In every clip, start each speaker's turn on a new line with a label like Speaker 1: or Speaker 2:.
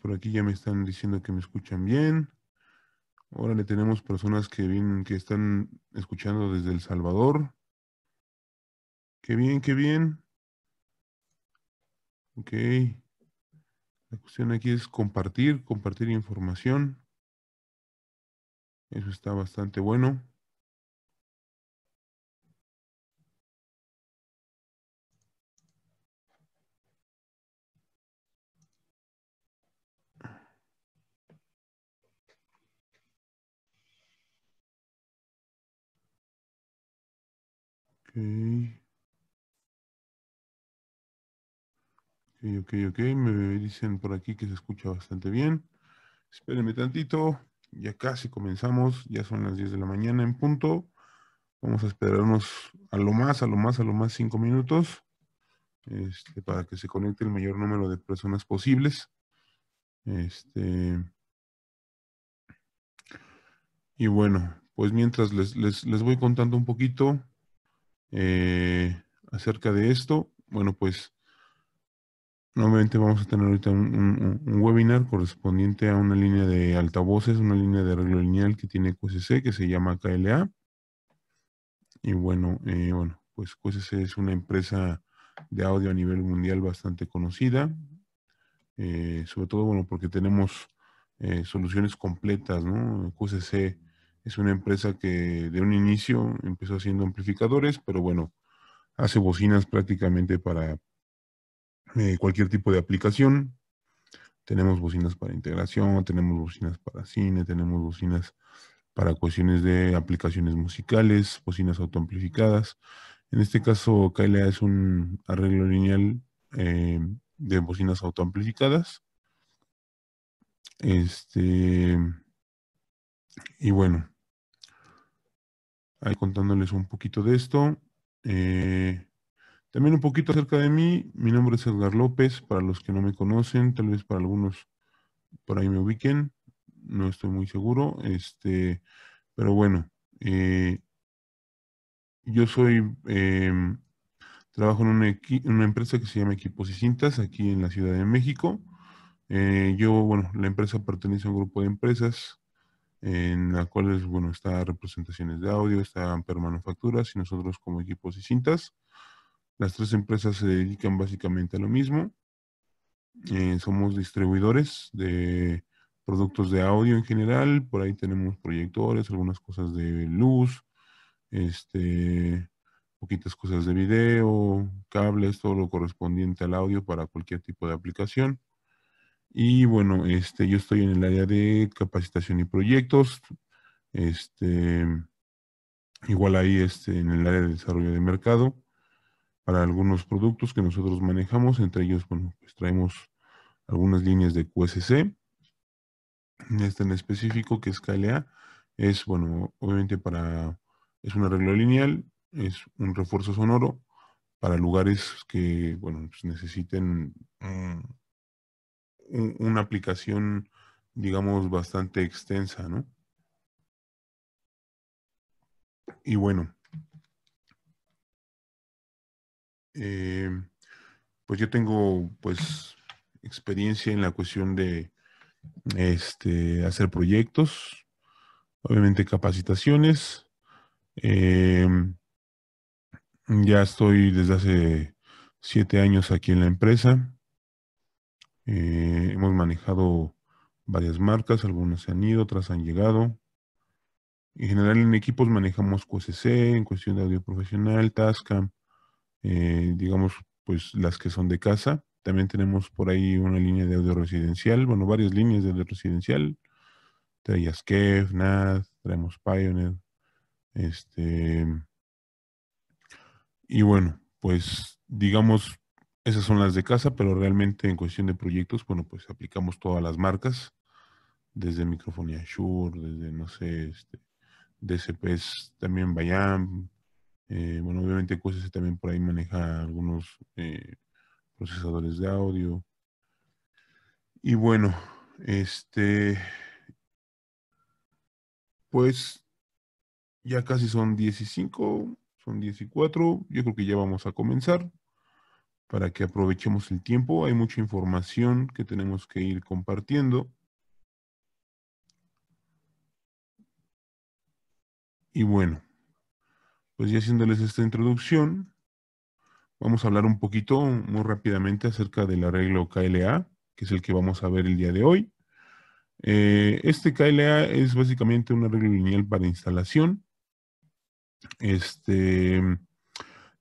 Speaker 1: por aquí ya me están diciendo que me escuchan bien. Ahora le tenemos personas que vienen, que están escuchando desde El Salvador. Qué bien, qué bien. Ok. La cuestión aquí es compartir, compartir información. Eso
Speaker 2: está bastante bueno. ok,
Speaker 1: ok, ok. Me dicen por aquí que se escucha bastante bien. Espérenme tantito. Ya casi comenzamos. Ya son las 10 de la mañana en punto. Vamos a esperarnos a lo más, a lo más, a lo más 5 minutos. Este, para que se conecte el mayor número de personas posibles. Este. Y bueno, pues mientras les, les voy contando un poquito eh, acerca de esto, bueno, pues nuevamente vamos a tener ahorita un, webinar correspondiente a una línea de altavoces, una línea de arreglo lineal que tiene QSC que se llama KLA. Y bueno, eh, bueno, pues QSC es una empresa de audio a nivel mundial bastante conocida, eh, sobre todo, bueno, porque tenemos eh, soluciones completas, ¿no? QSC es una empresa que de un inicio empezó haciendo amplificadores, pero bueno, hace bocinas prácticamente para eh, cualquier tipo de aplicación. Tenemos bocinas para integración, tenemos bocinas para cine, tenemos bocinas para cuestiones de aplicaciones musicales, bocinas autoamplificadas. En este caso, KLA es un arreglo lineal eh, de bocinas autoamplificadas. Este, y bueno, ahí contándoles un poquito de esto. Eh, también un poquito acerca de mí. Mi nombre es Edgar López, para los que no me conocen, tal vez para algunos por ahí me ubiquen, no estoy muy seguro. Este, pero bueno, eh, yo soy, em, trabajo en una, empresa que se llama Equipos y Cintas aquí en la Ciudad de México. Eh, yo, bueno, la empresa pertenece a un grupo de empresas en las cuales, bueno, está representaciones de audio, están Manufacturas y nosotros como equipos y cintas. Las tres empresas se dedican básicamente a lo mismo. Eh, somos distribuidores de productos de audio en general, por ahí tenemos proyectores, algunas cosas de luz, este, poquitas cosas de video, cables, todo lo correspondiente al audio para cualquier tipo de aplicación. Y bueno, este, yo estoy en el área de capacitación y proyectos. Este, igual ahí este, en el área de desarrollo de mercado para algunos productos que nosotros manejamos. Entre ellos, bueno, pues traemos algunas líneas de QSC. Este en específico que es KLA. Es, bueno, obviamente para, es un arreglo lineal, es un refuerzo sonoro para lugares que, bueno, pues necesiten una aplicación, digamos, bastante extensa, ¿no? Y bueno, eh, pues yo tengo pues experiencia en la cuestión de este, hacer proyectos, obviamente capacitaciones. Eh, ya estoy desde hace siete años aquí en la empresa. Eh, hemos manejado varias marcas, algunas se han ido, otras han llegado. En general en equipos manejamos QSC, en cuestión de audio profesional, Tascam, eh, digamos pues las que son de casa. También tenemos por ahí una línea de audio residencial, bueno, varias líneas de audio residencial. Traías Kev, NAD, traemos Pioneer. Este, y bueno, pues digamos, esas son las de casa, pero realmente en cuestión de proyectos, bueno, pues aplicamos todas las marcas, desde microfonía Shure, desde, no sé, este, DCPs, también Bayam. Eh, bueno, obviamente QSS también por ahí maneja algunos eh, procesadores de audio. Y bueno, este, pues ya casi son 15, son 14, yo creo que ya vamos a comenzar para que aprovechemos el tiempo. Hay mucha información que tenemos que ir compartiendo. Y bueno, pues ya haciéndoles esta introducción, vamos a hablar un poquito, muy rápidamente, acerca del arreglo KLA, que es el que vamos a ver el día de hoy. Eh, este KLA es básicamente un arreglo lineal para instalación. Este,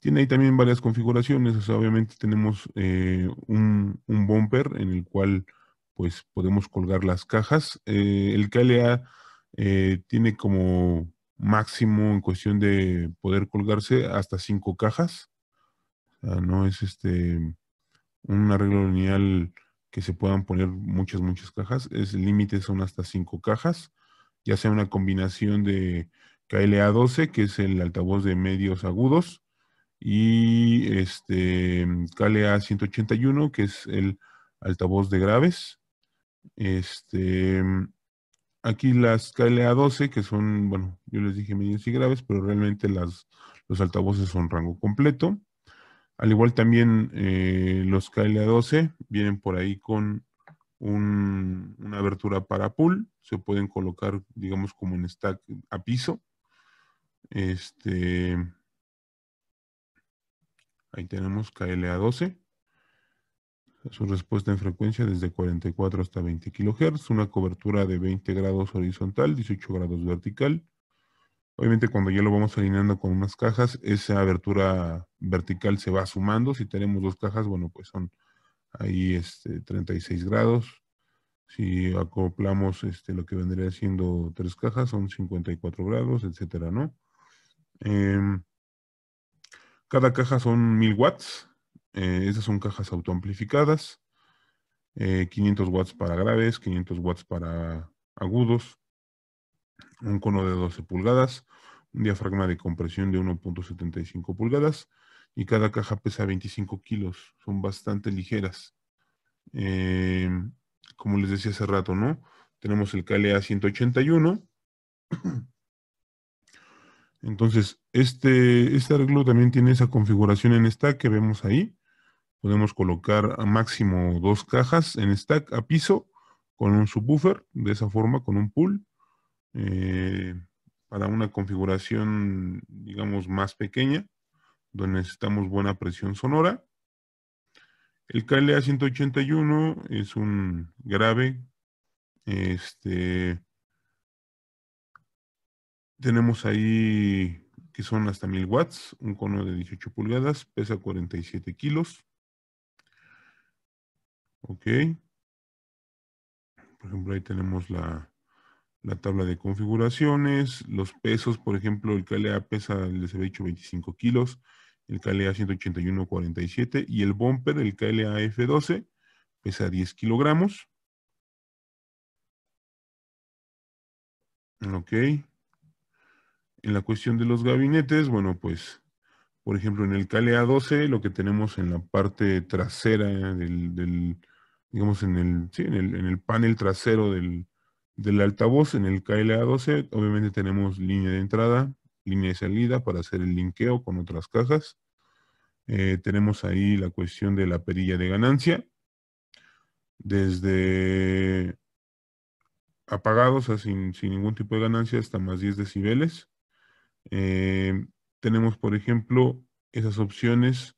Speaker 1: tiene ahí también varias configuraciones, obviamente tenemos eh, un, un, bumper en el cual pues podemos colgar las cajas. Eh, el KLA eh, tiene como máximo en cuestión de poder colgarse hasta cinco cajas. no es este un arreglo lineal que se puedan poner muchas, muchas cajas. El límite son hasta cinco cajas, ya sea una combinación de KLA 12, que es el altavoz de medios agudos, y este KLA 181, que es el altavoz de graves. Este, aquí las KLA 12, que son, bueno, yo les dije medios y graves, pero realmente las, los altavoces son rango completo. Al igual también eh, los KLA 12 vienen por ahí con una abertura para pool se pueden colocar, digamos, como en stack a piso. Este, Ahí tenemos KLA12. Su respuesta en frecuencia desde 44 hasta 20 kilohertz, una cobertura de 20 grados horizontal, 18 grados vertical. Obviamente cuando ya lo vamos alineando con unas cajas, esa abertura vertical se va sumando. Si tenemos dos cajas, bueno, pues son ahí este, 36 grados. Si acoplamos este, lo que vendría siendo tres cajas, son 54 grados, etcétera, ¿no? Eh, cada caja son 1000 watts. Eh, esas son cajas autoamplificadas. 500 eh, watts para graves, 500 watts para agudos. Un cono de 12 pulgadas. Un diafragma de compresión de 1.75 pulgadas. Y cada caja pesa 25 kilos. Son bastante ligeras. Eh, como les decía hace rato, ¿no? Tenemos el KLA 181. Entonces, este, este, arreglo también tiene esa configuración en stack que vemos ahí. Podemos colocar a máximo dos cajas en stack a piso con un subwoofer, de esa forma, con un pool, eh, para una configuración, digamos, más pequeña, donde necesitamos buena presión sonora. El KLA 181 es un grave este, tenemos ahí que son hasta 1000 watts, un cono de 18 pulgadas, pesa 47 kilos. Ok. Por ejemplo, ahí tenemos la, tabla de configuraciones, los pesos, por ejemplo, el KLA pesa, les había dicho, 25 kilos, el KLA 181, 47, y el bumper, el KLA F12, pesa 10 kilogramos. Ok. En la cuestión de los gabinetes, bueno, pues, por ejemplo, en el kla 12 lo que tenemos en la parte trasera del, digamos, en el, sí, en el, en el, panel trasero del, altavoz, en el KLA12, obviamente tenemos línea de entrada, línea de salida para hacer el linkeo con otras cajas. Eh, tenemos ahí la cuestión de la perilla de ganancia. Desde apagados o sin ningún tipo de ganancia, hasta más 10 decibeles. Eh, tenemos, por ejemplo, esas opciones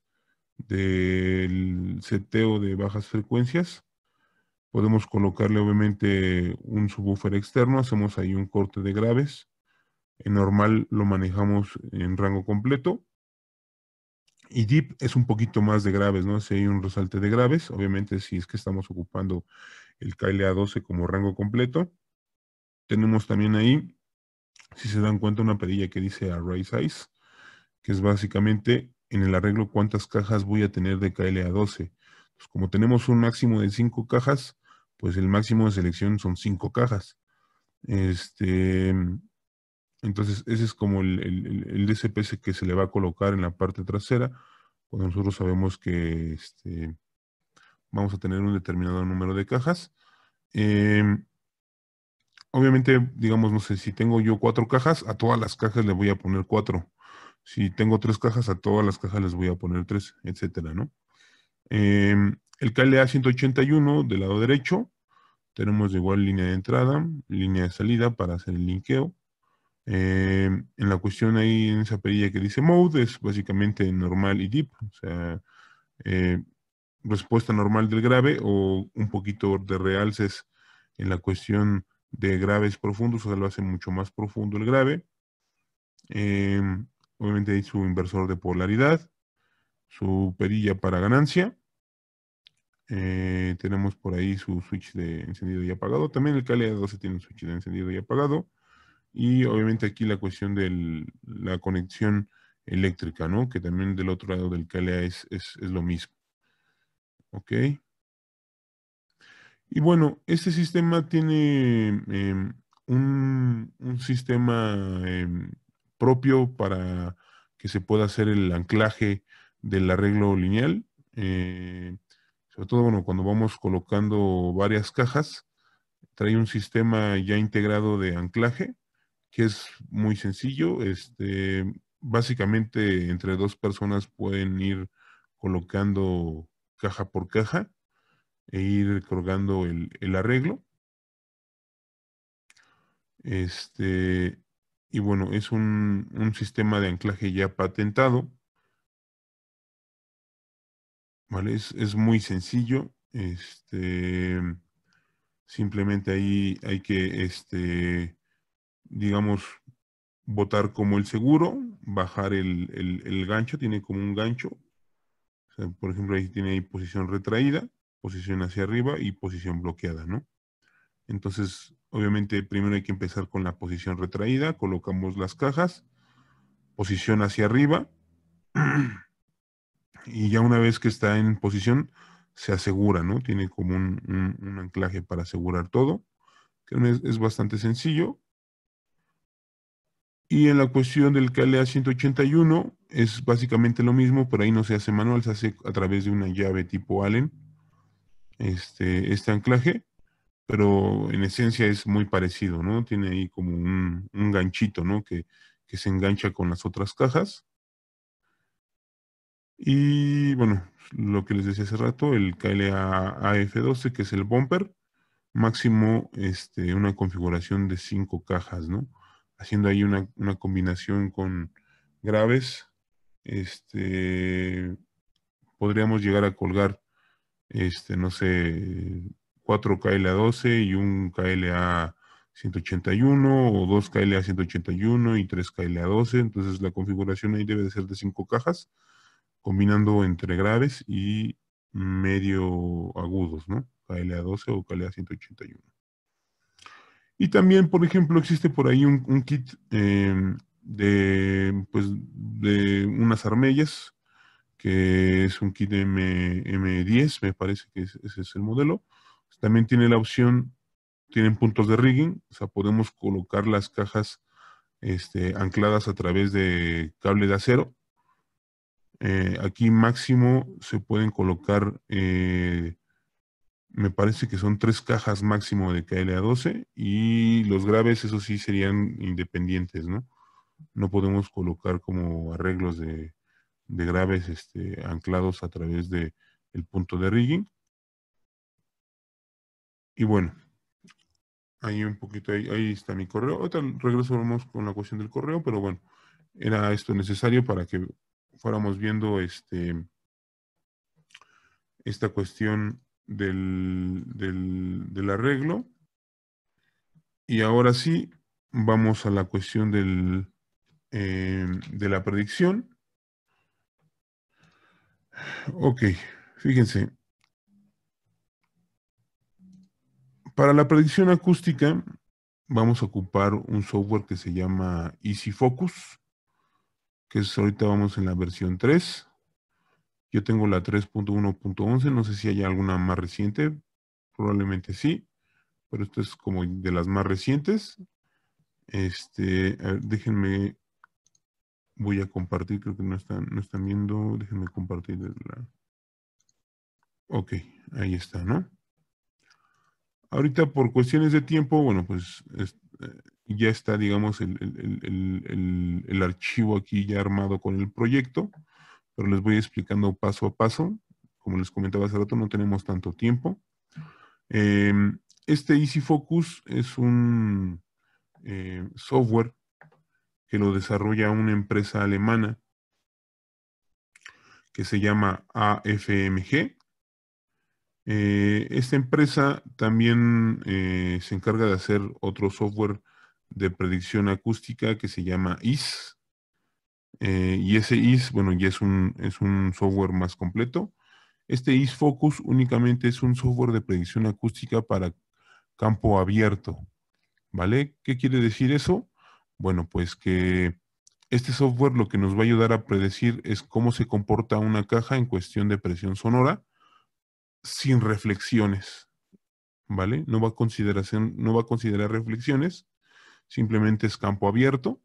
Speaker 1: del seteo de bajas frecuencias. Podemos colocarle obviamente un subwoofer externo, hacemos ahí un corte de graves. En normal lo manejamos en rango completo. Y deep es un poquito más de graves, ¿no? Si hay un resalte de graves, obviamente si es que estamos ocupando el KLA12 como rango completo. Tenemos también ahí si se dan cuenta, una pedilla que dice array size, que es básicamente en el arreglo cuántas cajas voy a tener de KLA12. Pues como tenemos un máximo de 5 cajas, pues el máximo de selección son 5 cajas. Este, entonces, ese es como el, DCPS que se le va a colocar en la parte trasera, cuando nosotros sabemos que este, vamos a tener un determinado número de cajas. Em, obviamente, digamos, no sé, si tengo yo cuatro cajas, a todas las cajas le voy a poner cuatro. Si tengo tres cajas, a todas las cajas les voy a poner tres, etcétera, ¿no? Em, el KLA 181 del lado derecho, tenemos igual línea de entrada, línea de salida para hacer el linkeo. Em, en la cuestión ahí, en esa perilla que dice mode, es básicamente normal y deep, o sea, eh, respuesta normal del grave o un poquito de realces en la cuestión de graves profundos, o sea, lo hace mucho más profundo el grave. Em, obviamente hay su inversor de polaridad, su perilla para ganancia. Eh, tenemos por ahí su switch de encendido y apagado. También el KLA12 tiene un switch de encendido y apagado. Y obviamente aquí la cuestión de la conexión eléctrica, ¿no? Que también del otro lado del KLA es, es, es lo mismo. ¿Ok? Y bueno, este sistema tiene em, un, sistema em, propio para que se pueda hacer el anclaje del arreglo lineal. Eh, sobre todo, bueno, cuando vamos colocando varias cajas, trae un sistema ya integrado de anclaje, que es muy sencillo. Este, básicamente, entre dos personas pueden ir colocando caja por caja e ir colgando el, arreglo. Este, y bueno, es un, sistema de anclaje ya patentado. ¿Vale? Es, muy sencillo. Este, simplemente ahí hay que, este, digamos, botar como el seguro, bajar el, gancho, tiene como un gancho. por ejemplo, ahí tiene posición retraída posición hacia arriba y posición bloqueada, ¿no? Entonces, obviamente, primero hay que empezar con la posición retraída, colocamos las cajas, posición hacia arriba, y ya una vez que está en posición, se asegura, ¿no? Tiene como un, anclaje para asegurar todo, que es, es, bastante sencillo. Y en la cuestión del KLA 181 es básicamente lo mismo, pero ahí no se hace manual, se hace a través de una llave tipo Allen, este, este anclaje, pero en esencia es muy parecido, ¿no? Tiene ahí como un, ganchito, ¿no? Que, se engancha con las otras cajas. Y bueno, lo que les decía hace rato, el KLA AF12, que es el bumper, máximo este, una configuración de cinco cajas, ¿no? Haciendo ahí una, una combinación con graves, este, podríamos llegar a colgar este, no sé, 4 KLA 12 y un KLA 181 o 2 KLA 181 y 3 KLA 12. Entonces la configuración ahí debe de ser de 5 cajas, combinando entre graves y medio agudos, ¿no? KLA 12 o KLA 181. Y también, por ejemplo, existe por ahí un, kit eh, de, pues, de unas armellas que es un kit M, 10 me parece que ese es el modelo. También tiene la opción, tienen puntos de rigging, o sea, podemos colocar las cajas este, ancladas a través de cable de acero. Eh, aquí máximo se pueden colocar, eh, me parece que son tres cajas máximo de KLA12 y los graves, eso sí, serían independientes, ¿no? No podemos colocar como arreglos de, de graves este, anclados a través del el punto de rigging. Y bueno, ahí un poquito, ahí, está mi correo. regreso regresamos con la cuestión del correo, pero bueno, era esto necesario para que fuéramos viendo este, esta cuestión del, del, arreglo. Y ahora sí, vamos a la cuestión del, eh, de la predicción. Ok, fíjense. Para la predicción acústica vamos a ocupar un software que se llama Easy Focus, que es ahorita vamos en la versión 3. Yo tengo la 3.1.11, no sé si hay alguna más reciente, probablemente sí, pero esto es como de las más recientes. Este, déjenme Voy a compartir, creo que no están, no están viendo. Déjenme compartir la... Ok, ahí está, ¿no? Ahorita por cuestiones de tiempo, bueno, pues eh, ya está, digamos, el, archivo aquí ya armado con el proyecto, pero les voy explicando paso a paso. Como les comentaba hace rato, no tenemos tanto tiempo. Em, este Easy Focus es un eh, software que lo desarrolla una empresa alemana que se llama AFMG. Eh, esta empresa también eh, se encarga de hacer otro software de predicción acústica que se llama IS. Eh, y ese IS, bueno, ya es un, es un software más completo. Este IS Focus únicamente es un software de predicción acústica para campo abierto. ¿Vale? ¿Qué quiere decir eso? Bueno, pues que este software lo que nos va a ayudar a predecir es cómo se comporta una caja en cuestión de presión sonora sin reflexiones, ¿vale? No va a, consideración, no va a considerar reflexiones, simplemente es campo abierto.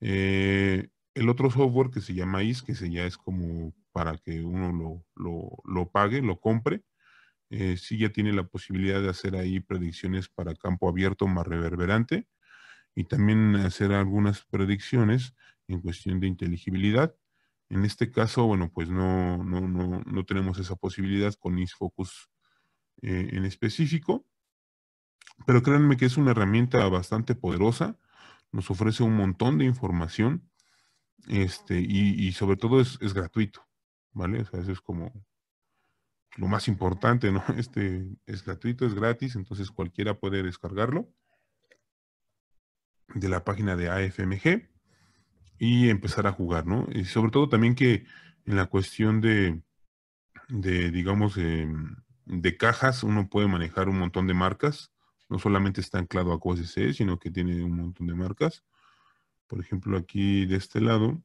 Speaker 1: Eh, el otro software que se llama IS, que se ya es como para que uno lo, pague, lo compre, eh, sí ya tiene la posibilidad de hacer ahí predicciones para campo abierto más reverberante y también hacer algunas predicciones en cuestión de inteligibilidad. En este caso, bueno, pues no, no, no, no tenemos esa posibilidad con ISFocus Focus eh, en específico, pero créanme que es una herramienta bastante poderosa, nos ofrece un montón de información este, y, sobre todo es, es, gratuito, ¿vale? O sea, eso es como lo más importante, ¿no? Este es gratuito, es gratis, entonces cualquiera puede descargarlo de la página de AFMG y empezar a jugar, ¿no? Y sobre todo también que en la cuestión de, digamos, eh, de cajas, uno puede manejar un montón de marcas. No solamente está anclado a QSC, sino que tiene un montón de marcas. Por ejemplo, aquí de este lado,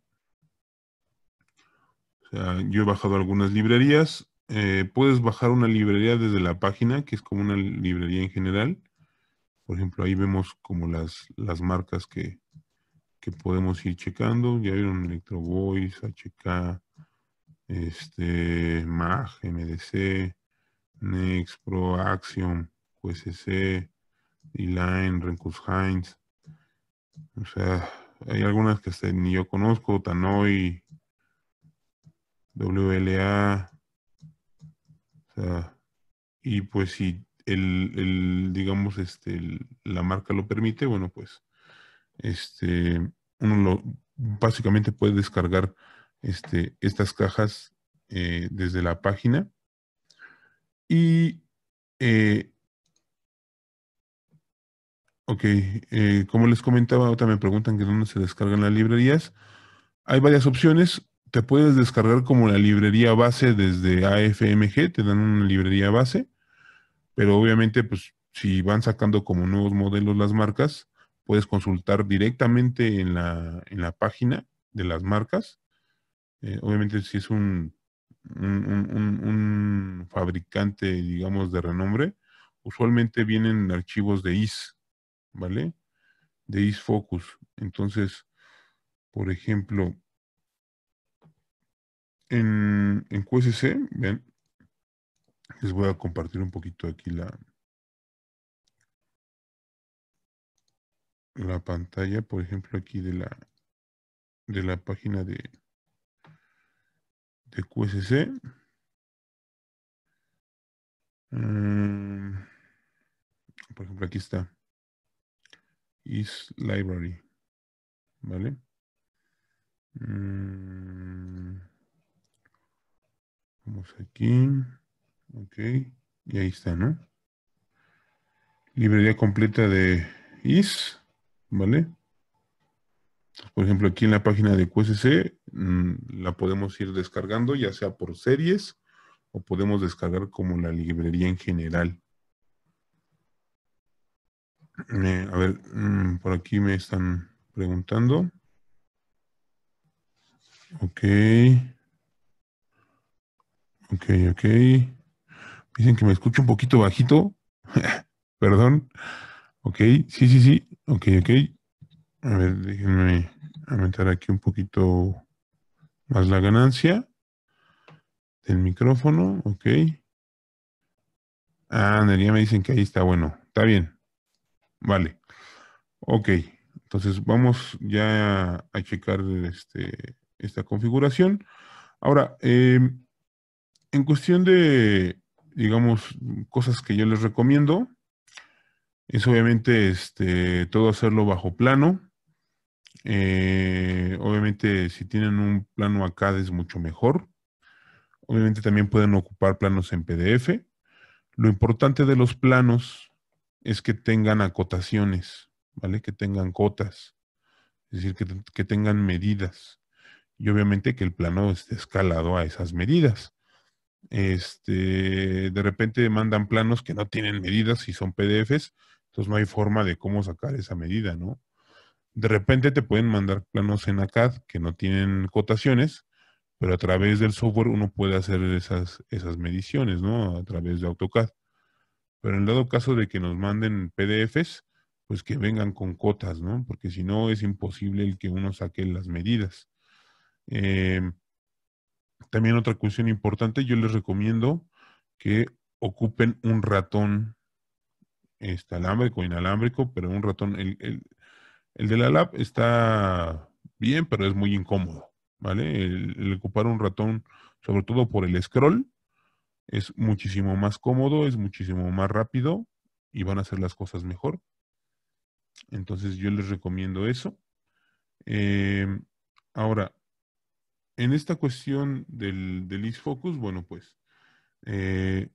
Speaker 1: yo he bajado algunas librerías. Eh, puedes bajar una librería desde la página, que es como una librería en general. Por ejemplo, ahí vemos como las, las marcas que, podemos ir checando. Ya vieron Electro Voice, HK, este, MAG, MDC, Next, Pro, Axiom, QSC, D-Line, Rencus Heinz. O sea, hay algunas que ni yo conozco, TANOY, WLA. O sea, y pues si el, digamos, este, la marca lo permite, bueno, pues, este, uno básicamente puede descargar este, estas cajas eh, desde la página. Y, eh, ok, eh, como les comentaba, ahorita me preguntan que dónde se descargan las librerías. Hay varias opciones. Te puedes descargar como la librería base desde AFMG, te dan una librería base. Pero obviamente, pues si van sacando como nuevos modelos las marcas, puedes consultar directamente en la, página de las marcas. Eh, obviamente, si es un, un, fabricante, digamos, de renombre, usualmente vienen archivos de IS, ¿vale? De IS Focus. Entonces, por ejemplo, en, en QSC, ¿ven? Les voy a compartir un poquito aquí la,
Speaker 2: la pantalla, por ejemplo, aquí de la, de la página de, de QSC. Mm,
Speaker 1: por ejemplo, aquí está. Is library. ¿Vale? Mm, vamos aquí. Ok, y ahí está, ¿no? Librería completa de is, ¿vale? Por ejemplo, aquí en la página de QSC mm, la podemos ir descargando, ya sea por series o podemos descargar como la librería en general. Eh, a ver, mm, por aquí me están preguntando. Ok. Ok, ok. Dicen que me escucho un poquito bajito. Perdón. Ok, sí, sí, sí. Ok, ok. A ver, déjenme aumentar aquí un poquito más la ganancia del micrófono. Ok. Ah, ya me dicen que ahí está bueno. Está bien. Vale. Ok. Entonces vamos ya a checar este, esta configuración. Ahora, em, en cuestión de, digamos, cosas que yo les recomiendo es obviamente este, todo hacerlo bajo plano. Eh, obviamente si tienen un plano acá es mucho mejor. Obviamente también pueden ocupar planos en PDF. Lo importante de los planos es que tengan acotaciones, ¿vale? Que tengan cotas, es decir, que tengan medidas. Y obviamente que el plano esté escalado a esas medidas. Este, de repente mandan planos que no tienen medidas y son PDFs, entonces no hay forma de cómo sacar esa medida, ¿no? De repente te pueden mandar planos en ACAD que no tienen cotaciones, pero a través del software uno puede hacer esas, esas mediciones, ¿no? A través de AutoCAD. Pero en dado caso de que nos manden PDFs, pues que vengan con cotas, ¿no? Porque si no es imposible el que uno saque las medidas. Em, también otra cuestión importante, yo les recomiendo que ocupen un ratón este, alámbrico inalámbrico, pero un ratón, el, el, de la lab está bien, pero es muy incómodo, ¿vale? El, ocupar un ratón, sobre todo por el scroll, es muchísimo más cómodo, es muchísimo más rápido y van a hacer las cosas mejor. Entonces yo les recomiendo eso. Eh, ahora, en esta cuestión del, del Focus, bueno, pues eh,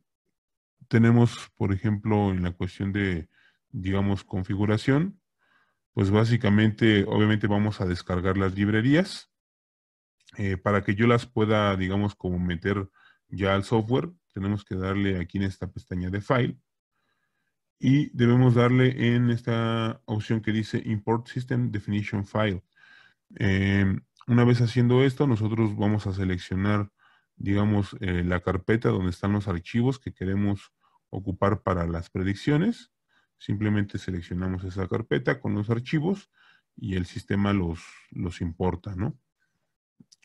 Speaker 1: tenemos, por ejemplo, en la cuestión de, digamos, configuración, pues básicamente, obviamente vamos a descargar las librerías eh, para que yo las pueda, digamos, como meter ya al software. Tenemos que darle aquí en esta pestaña de File y debemos darle en esta opción que dice Import System Definition File. Em, una vez haciendo esto, nosotros vamos a seleccionar, digamos, eh, la carpeta donde están los archivos que queremos ocupar para las predicciones. Simplemente seleccionamos esa carpeta con los archivos y el sistema los, los importa, ¿no?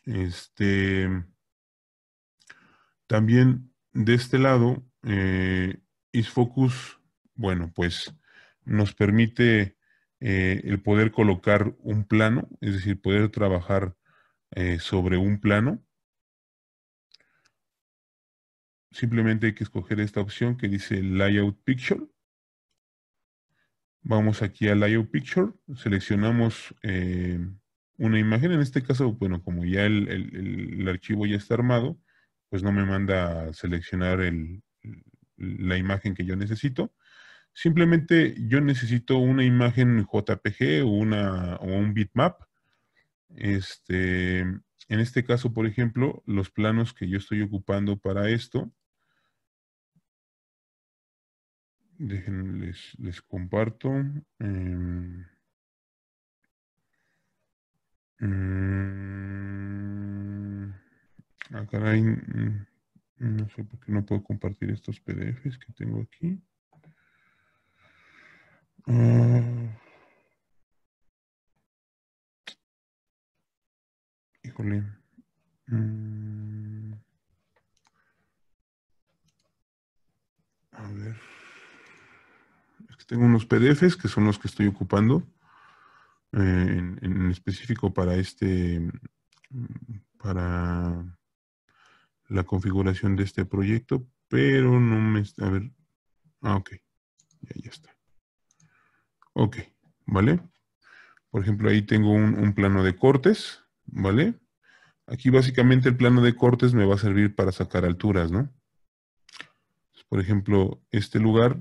Speaker 1: Este, también de este lado, eh, IsFocus, bueno, pues nos permite eh, el poder colocar un plano, es decir, poder trabajar eh, sobre un plano. Simplemente hay que escoger esta opción que dice Layout Picture. Vamos aquí a Layout Picture, seleccionamos eh, una imagen. En este caso, bueno, como ya el, archivo ya está armado, pues no me manda seleccionar la imagen que yo necesito. Simplemente yo necesito una imagen JPG o, una, o un bitmap. Este, en este caso, por ejemplo, los planos que yo estoy ocupando para esto. les, comparto. Em, mm, Acá ah, hay. Mm, mm, no sé por qué no puedo compartir estos PDFs que tengo aquí. Eh,
Speaker 2: híjole. Mm,
Speaker 1: a ver. tengo unos PDFs que son los que estoy ocupando. Eh, en, específico para este para la configuración de este proyecto, pero no me está. A ver. Ah, ok. Ya, ya está. Ok, ¿vale? Por ejemplo, ahí tengo un, plano de cortes, ¿vale? Aquí básicamente el plano de cortes me va a servir para sacar alturas, ¿no? Por ejemplo, este lugar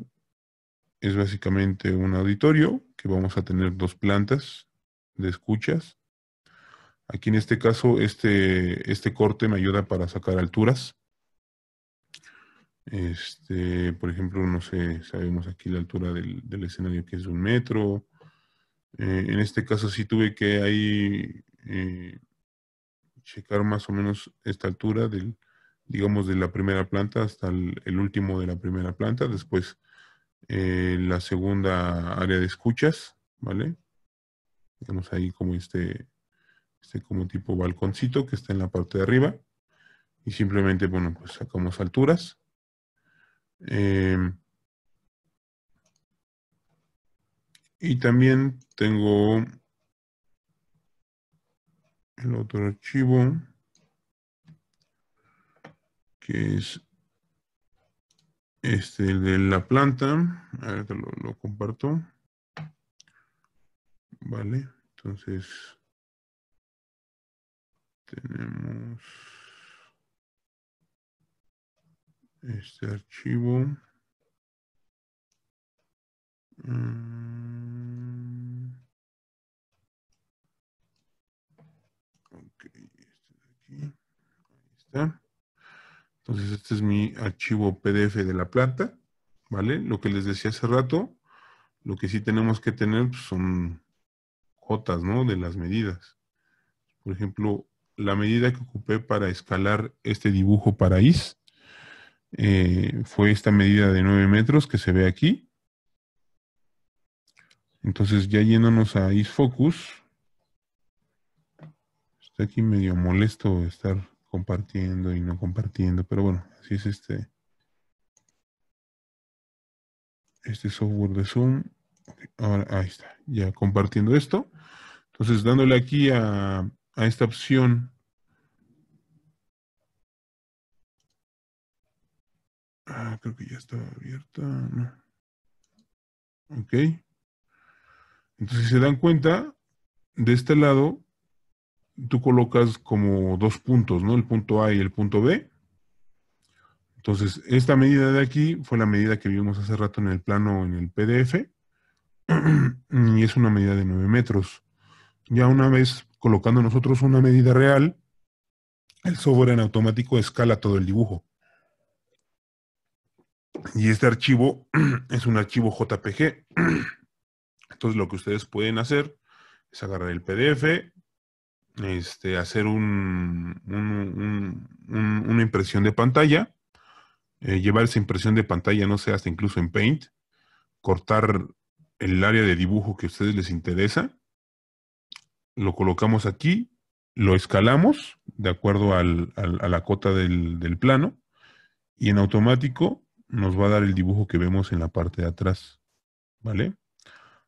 Speaker 1: es básicamente un auditorio que vamos a tener dos plantas de escuchas. Aquí en este caso, este, este corte me ayuda para sacar alturas. Este, por ejemplo, no sé, sabemos aquí la altura del, escenario que es un metro. Eh, en este caso sí tuve que ahí eh, checar más o menos esta altura del, digamos, de la primera planta hasta el, último de la primera planta. Después eh, la segunda área de escuchas, ¿vale? Digamos ahí como este, este como tipo balconcito que está en la parte de arriba. Y simplemente, bueno, pues sacamos alturas eh, y también tengo el otro archivo que es este, de la planta. A ver, lo, lo comparto. Vale, entonces
Speaker 2: tenemos este archivo. Mm.
Speaker 1: este aquí. está. Entonces, este es mi archivo PDF de la plata. ¿vale? Lo que les decía hace rato, lo que sí tenemos que tener pues, son jotas ¿no? De las medidas. Por ejemplo, la medida que ocupé para escalar este dibujo para is. Eh, fue esta medida de 9 metros que se ve aquí. Entonces ya yéndonos a IsFocus, está aquí medio molesto estar compartiendo y no compartiendo, pero bueno, así es este, este software de Zoom. ahora, ahí está, ya compartiendo esto. Entonces dándole aquí a, a esta opción
Speaker 2: Ah, creo que ya estaba abierta. No.
Speaker 1: Ok. Entonces, si se dan cuenta, de este lado, tú colocas como dos puntos, ¿no? El punto A y el punto B. Entonces, esta medida de aquí fue la medida que vimos hace rato en el plano, en el PDF, y es una medida de 9 metros. Ya una vez colocando nosotros una medida real, el software en automático escala todo el dibujo. Y este archivo es un archivo JPG. Entonces lo que ustedes pueden hacer es agarrar el PDF, este, hacer un, una impresión de pantalla, eh, llevar esa impresión de pantalla, no sé, hasta incluso en Paint, cortar el área de dibujo que a ustedes les interesa, lo colocamos aquí, lo escalamos de acuerdo a la cota del, del plano y en automático nos va a dar el dibujo que vemos en la parte de atrás, ¿vale?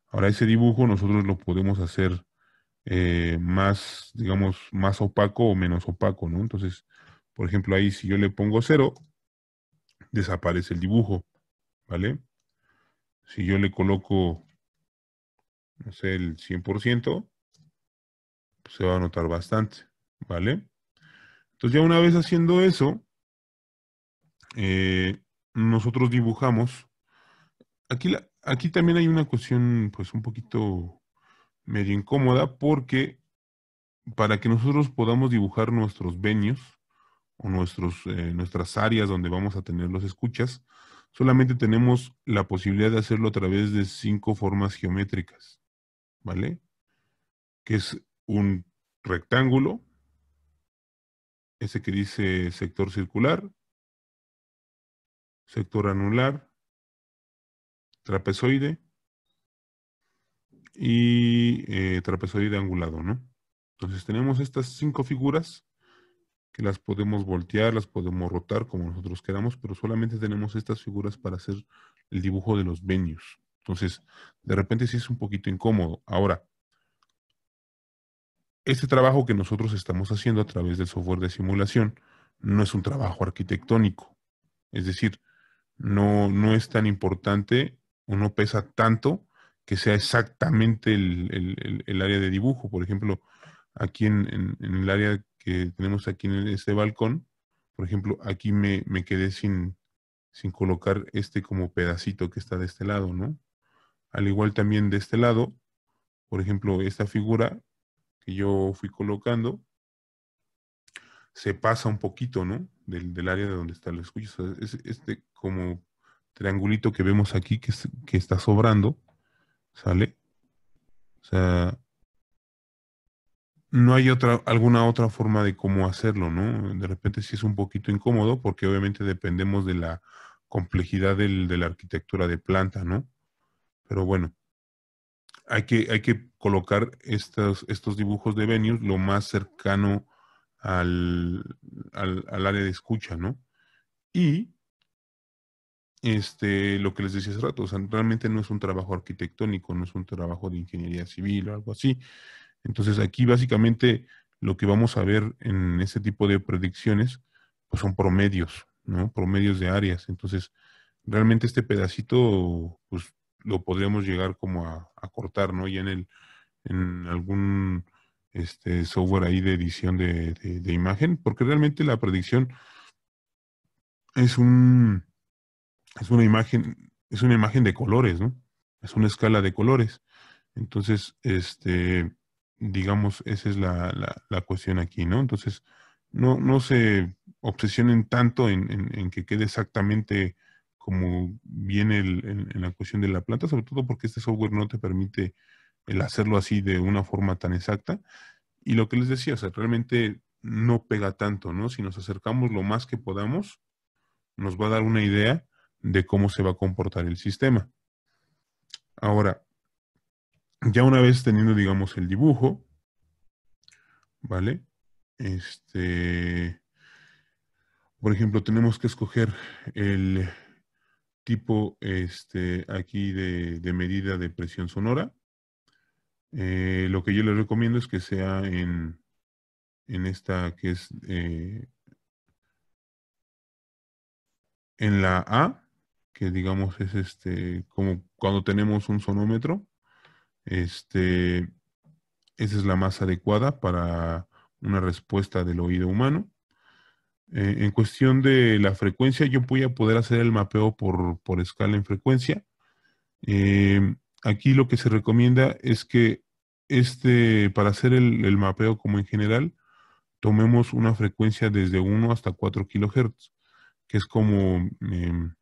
Speaker 1: Ahora ese dibujo nosotros lo podemos hacer eh, más, digamos, más opaco o menos opaco, ¿no? Entonces, por ejemplo, ahí si yo le pongo cero, desaparece el dibujo, ¿vale? Si yo le coloco, no sé, el 100%, pues, se va a notar bastante, ¿vale? Entonces ya una vez haciendo eso, eh, nosotros dibujamos. Aquí, aquí también hay una cuestión pues un poquito medio incómoda porque para que nosotros podamos dibujar nuestros venios o nuestros, eh, nuestras áreas donde vamos a tener los escuchas, solamente tenemos la posibilidad de hacerlo a través de cinco formas geométricas, ¿vale? Que es un rectángulo, ese que dice sector circular,
Speaker 2: sector anular, trapezoide
Speaker 1: y eh, trapezoide angulado, ¿no? Entonces tenemos estas cinco figuras que las podemos voltear, las podemos rotar como nosotros queramos, pero solamente tenemos estas figuras para hacer el dibujo de los venues. Entonces, de repente sí es un poquito incómodo. Ahora, este trabajo que nosotros estamos haciendo a través del software de simulación no es un trabajo arquitectónico. Es decir, no, no es tan importante o no pesa tanto que sea exactamente el, área de dibujo. Por ejemplo, aquí en, en, el área que tenemos aquí en este balcón, por ejemplo, aquí me, me quedé sin, sin colocar este como pedacito que está de este lado, ¿no? Al igual también de este lado, por ejemplo, esta figura que yo fui colocando, se pasa un poquito, ¿no? del, área de donde está el escuyo, es este como triangulito que vemos aquí que, está sobrando, ¿sale? O sea, no hay otra, alguna otra forma de cómo hacerlo, ¿no? De repente sí es un poquito incómodo porque obviamente dependemos de la complejidad de la arquitectura de planta, ¿no? Pero bueno, hay que, hay que colocar estos, estos dibujos de venus lo más cercano al, área de escucha, ¿no? Y este, lo que les decía hace rato, o sea, realmente no es un trabajo arquitectónico, no es un trabajo de ingeniería civil o algo así. Entonces aquí básicamente lo que vamos a ver en este tipo de predicciones pues son promedios, ¿no? Promedios de áreas. Entonces, realmente este pedacito pues lo podríamos llegar como a, cortar, ¿no? Y en, el, en algún este software ahí de edición de, de, imagen, porque realmente la predicción es un es una imagen, es una imagen de colores, ¿no? Es una escala de colores. Entonces, este, digamos, esa es la, la, la cuestión aquí, ¿no? Entonces, no, no se obsesionen tanto en, en, que quede exactamente como viene el, en, la cuestión de la planta, sobre todo porque este software no te permite el hacerlo así de una forma tan exacta. Y lo que les decía, o realmente no pega tanto, ¿no? Si nos acercamos lo más que podamos, nos va a dar una idea de cómo se va a comportar el sistema. Ahora, ya una vez teniendo, digamos, el dibujo, ¿vale? Este, por ejemplo, tenemos que escoger el tipo este, aquí de medida de presión sonora. Eh, lo que yo les recomiendo es que sea en, en esta que es eh, en la A, que digamos es este, como cuando tenemos un sonómetro, este, esa es la más adecuada para una respuesta del oído humano. Eh, en cuestión de la frecuencia, yo voy a poder hacer el mapeo por, escala en frecuencia aquí lo que se recomienda es que este, para hacer el, mapeo como en general, tomemos una frecuencia desde 1 hasta 4 kilohertz, que es como em,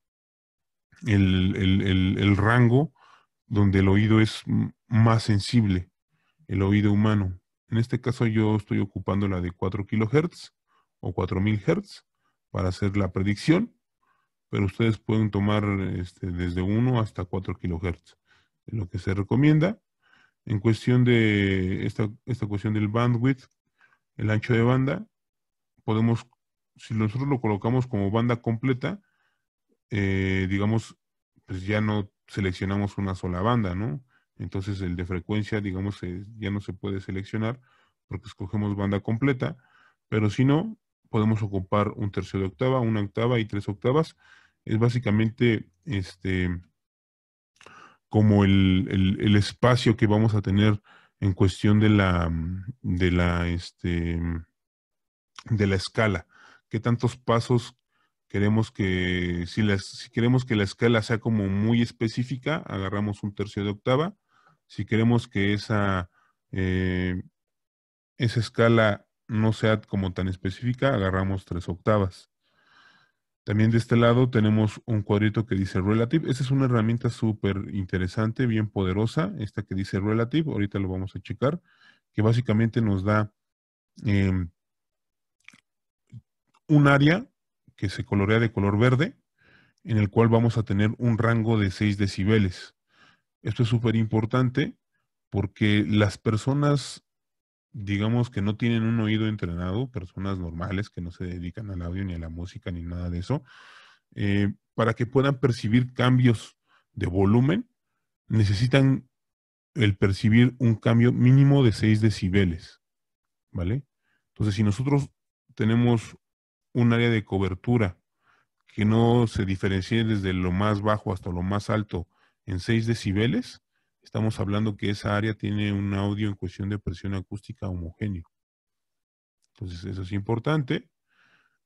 Speaker 1: el, rango donde el oído es más sensible, el oído humano. En este caso yo estoy ocupando la de 4 kilohertz o 4000 hertz para hacer la predicción, pero ustedes pueden tomar este, desde 1 hasta 4 kilohertz lo que se recomienda. En cuestión de esta, esta cuestión del bandwidth, el ancho de banda, podemos, si nosotros lo colocamos como banda completa, eh, digamos, pues ya no seleccionamos una sola banda, ¿no? Entonces el de frecuencia, digamos, ya no se puede seleccionar porque escogemos banda completa, pero si no, podemos ocupar un tercio de octava, una octava y tres octavas. Es básicamente este, como el, el, espacio que vamos a tener en cuestión de la, de la, este, de la escala. ¿Qué tantos pasos queremos que, si, las, si queremos que la escala sea como muy específica, agarramos un tercio de octava. Si queremos que esa, eh, esa escala no sea como tan específica, agarramos tres octavas. También de este lado tenemos un cuadrito que dice Relative. Esta es una herramienta súper interesante, bien poderosa, esta que dice Relative, ahorita lo vamos a checar, que básicamente nos da em, un área que se colorea de color verde, en el cual vamos a tener un rango de 6 decibeles. Esto es súper importante porque las personas digamos que no tienen un oído entrenado, personas normales que no se dedican al audio ni a la música ni nada de eso, eh, para que puedan percibir cambios de volumen, necesitan el percibir un cambio mínimo de 6 decibeles, ¿vale? Entonces, si nosotros tenemos un área de cobertura que no se diferencie desde lo más bajo hasta lo más alto en 6 decibeles, estamos hablando que esa área tiene un audio en cuestión de presión acústica homogéneo. Entonces, eso es importante.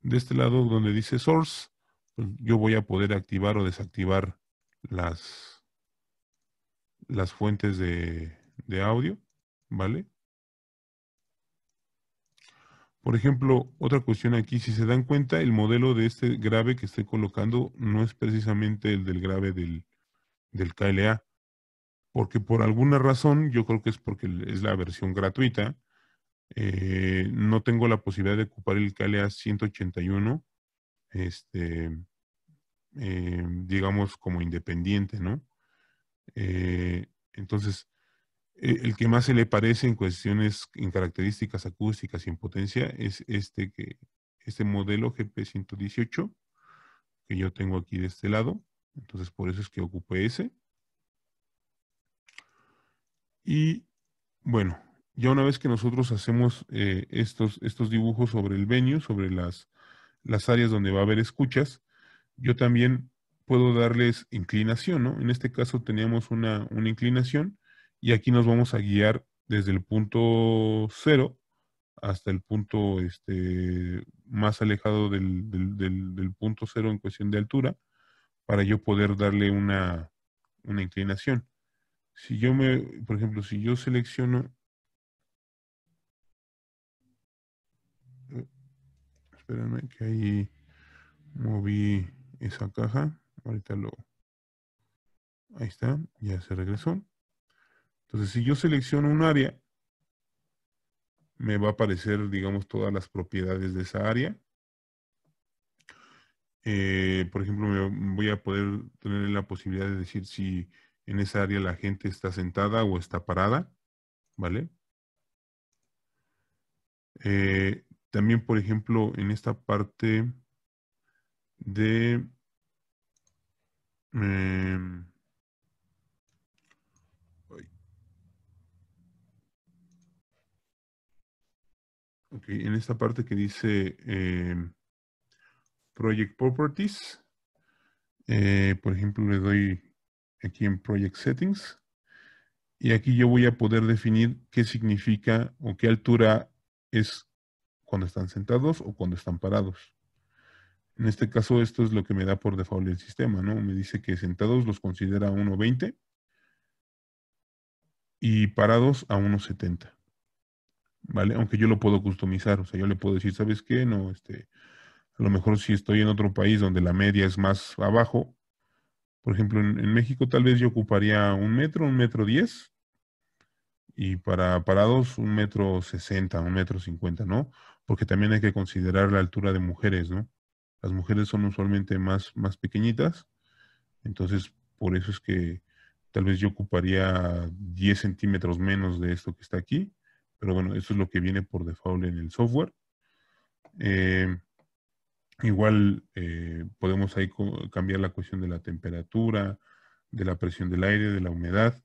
Speaker 1: De este lado donde dice source, pues, yo voy a poder activar o desactivar las, las fuentes de, audio, ¿vale? Por ejemplo, otra cuestión aquí, si se dan cuenta, el modelo de este grave que estoy colocando no es precisamente el del grave del, del KLA, porque por alguna razón, yo creo que es porque es la versión gratuita, eh, no tengo la posibilidad de ocupar el KLA 181, este, eh, digamos, como independiente, ¿no? Eh, entonces, el que más se le parece en cuestiones, en características acústicas y en potencia es este, que, este modelo GP118 que yo tengo aquí de este lado. Entonces, por eso es que ocupé ese. Y bueno, ya una vez que nosotros hacemos eh, estos, estos dibujos sobre el venue, sobre las, las áreas donde va a haber escuchas, yo también puedo darles inclinación, ¿no? En este caso teníamos una, inclinación y aquí nos vamos a guiar desde el punto cero hasta el punto este, más alejado del, punto cero en cuestión de altura para yo poder darle una inclinación. Si yo me, por ejemplo, si yo selecciono... Eh, espérenme que ahí moví esa caja. Ahorita lo... Ahí está, ya se regresó. Entonces, si yo selecciono un área, me va a aparecer, digamos, todas las propiedades de esa área. Eh, por ejemplo, voy a poder tener la posibilidad de decir si en esa área la gente está sentada o está parada, ¿vale? Eh, también, por ejemplo, en esta parte de... Em, ok, en esta parte que dice em, Project Properties, eh, por ejemplo, le doy aquí en Project Settings. Y aquí yo voy a poder definir qué significa o qué altura es cuando están sentados o cuando están parados. En este caso, esto es lo que me da por default el sistema, ¿no? Me dice que sentados los considera 1.20 y parados a 1.70. ¿Vale? Aunque yo lo puedo customizar, o sea, yo le puedo decir, ¿sabes qué? No, este, a lo mejor si estoy en otro país donde la media es más abajo, por ejemplo, en, México tal vez yo ocuparía un metro, un metro diez, y para parados un metro sesenta, un metro cincuenta, ¿no? Porque también hay que considerar la altura de mujeres, ¿no? Las mujeres son usualmente más, más pequeñitas, entonces por eso es que tal vez yo ocuparía 10 centímetros menos de esto que está aquí, pero bueno, eso es lo que viene por default en el software. Eh, Igual eh, podemos ahí cambiar la cuestión de la temperatura, de la presión del aire, de la humedad,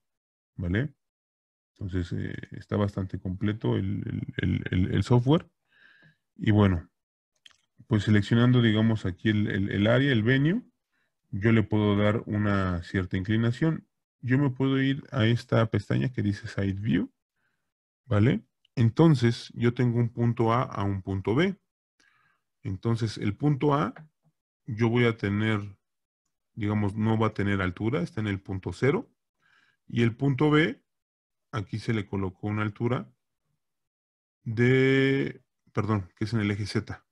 Speaker 1: ¿vale? Entonces eh, está bastante completo el, el, software. Y bueno, pues seleccionando, digamos, aquí el, área, el venue, yo le puedo dar una cierta inclinación. Yo me puedo ir a esta pestaña que dice Side View, ¿vale? Entonces yo tengo un punto A a un punto B. Entonces, el punto A, yo voy a tener, digamos, no va a tener altura, está en el punto cero. Y el punto B, aquí se le colocó una altura de, perdón, que es en el eje Z,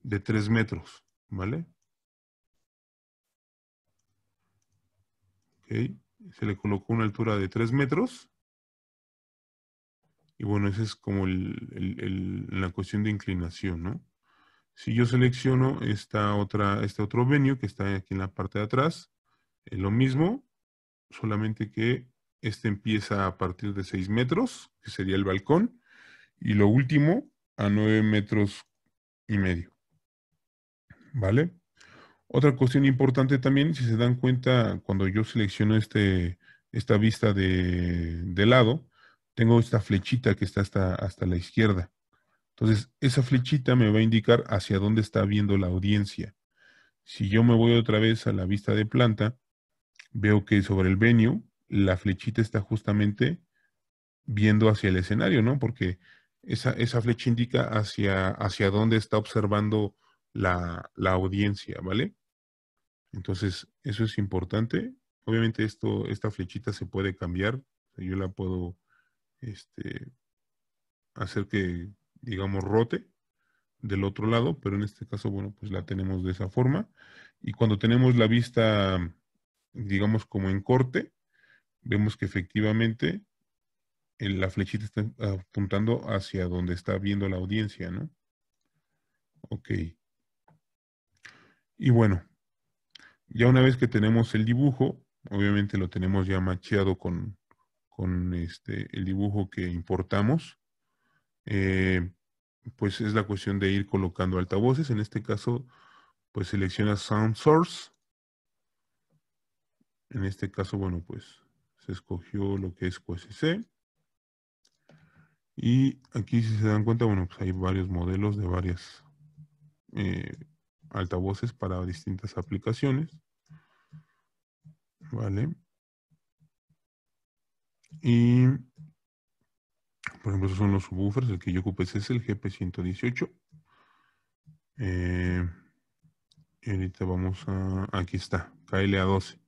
Speaker 1: de 3 metros, ¿vale? Ok, se le colocó una altura de 3 metros. Y bueno, esa es como la cuestión de inclinación, ¿no? Si yo selecciono esta otra, este otro venue que está aquí en la parte de atrás, es lo mismo, solamente que este empieza a partir de 6 metros, que sería el balcón, y lo último a 9 metros y medio. ¿Vale? Otra cuestión importante también, si se dan cuenta, cuando yo selecciono este, esta vista de, de lado, tengo esta flechita que está hasta, hasta la izquierda. Entonces, esa flechita me va a indicar hacia dónde está viendo la audiencia. Si yo me voy otra vez a la vista de planta, veo que sobre el venue la flechita está justamente viendo hacia el escenario, ¿no? Porque esa, esa flecha indica hacia, hacia dónde está observando la, audiencia, ¿vale? Entonces, eso es importante. Obviamente esto, esta flechita se puede cambiar. Yo la puedo este, hacer que digamos, rote del otro lado, pero en este caso, bueno, pues la tenemos de esa forma. Y cuando tenemos la vista, digamos, como en corte, vemos que efectivamente eh, la flechita está apuntando hacia donde está viendo la audiencia, ¿no? Ok. Y bueno, ya una vez que tenemos el dibujo, obviamente lo tenemos ya macheado con, con este, el dibujo que importamos. Eh, pues es la cuestión de ir colocando altavoces. En este caso, pues selecciona Sound Source. En este caso, bueno, pues se escogió lo que es QSC. Y aquí si se dan cuenta, bueno, pues hay varios modelos de varias eh, altavoces para distintas aplicaciones. Vale. Y por ejemplo, esos son los subwoofers. El que yo ocupé es el GP118. Eh, y ahorita vamos a... Aquí está, KLA12.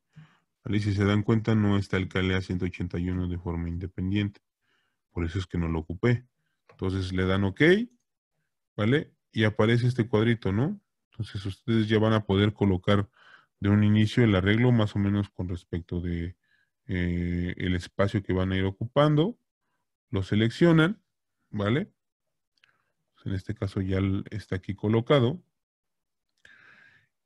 Speaker 1: Si se dan cuenta, no está el KLA181 de forma independiente. Por eso es que no lo ocupé. Entonces le dan OK, ¿vale? Y aparece este cuadrito, ¿no? Entonces ustedes ya van a poder colocar de un inicio el arreglo más o menos con respecto de eh, el espacio que van a ir ocupando lo seleccionan, ¿vale? En este caso ya está aquí colocado.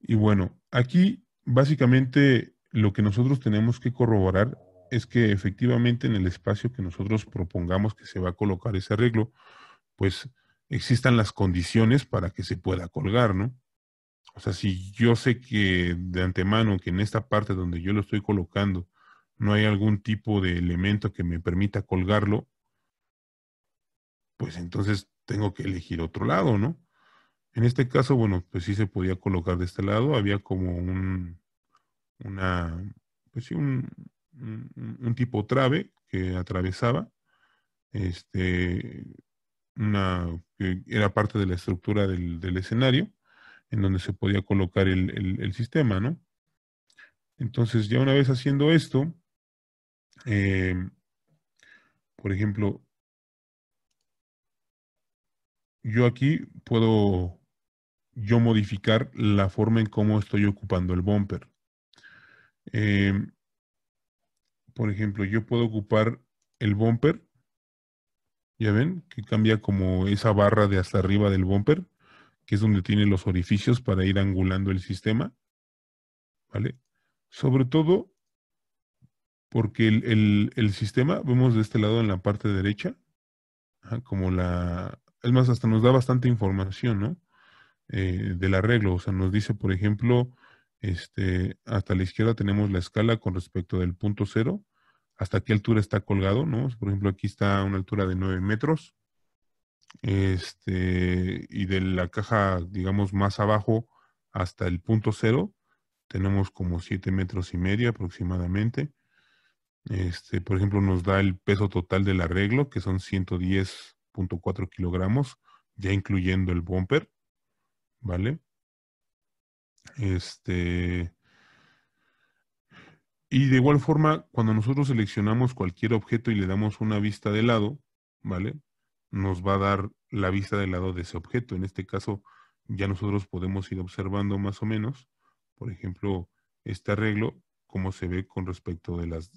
Speaker 1: Y bueno, aquí básicamente lo que nosotros tenemos que corroborar es que efectivamente en el espacio que nosotros propongamos que se va a colocar ese arreglo, pues existan las condiciones para que se pueda colgar, ¿no? O sea, si yo sé que de antemano que en esta parte donde yo lo estoy colocando no hay algún tipo de elemento que me permita colgarlo, pues entonces tengo que elegir otro lado, ¿no? En este caso, bueno, pues sí se podía colocar de este lado, había como un, una, pues un, tipo trave que atravesaba, este, una, que era parte de la estructura del, escenario, en donde se podía colocar el, sistema, ¿no? Entonces, ya una vez haciendo esto, eh, por ejemplo, yo aquí puedo yo modificar la forma en cómo estoy ocupando el bumper. Em, por ejemplo, yo puedo ocupar el bumper. Ya ven que cambia como esa barra de hasta arriba del bumper, que es donde tiene los orificios para ir angulando el sistema. ¿Vale? Sobre todo porque el sistema, vemos de este lado en la parte derecha, como la, es más, hasta nos da bastante información, ¿no? Eh, del arreglo. O sea, nos dice, por ejemplo, este, hasta la izquierda tenemos la escala con respecto del punto cero, hasta qué altura está colgado, ¿no? Por ejemplo, aquí está una altura de 9 metros. Este, y de la caja, digamos, más abajo hasta el punto cero, tenemos como 7 metros y medio aproximadamente. Este, por ejemplo, nos da el peso total del arreglo, que son 110 .4 kilogramos, ya incluyendo el bumper, ¿vale? Este. Y de igual forma, cuando nosotros seleccionamos cualquier objeto y le damos una vista de lado, ¿vale? Nos va a dar la vista de lado de ese objeto. En este caso, ya nosotros podemos ir observando más o menos, por ejemplo, este arreglo, cómo se ve con respecto de las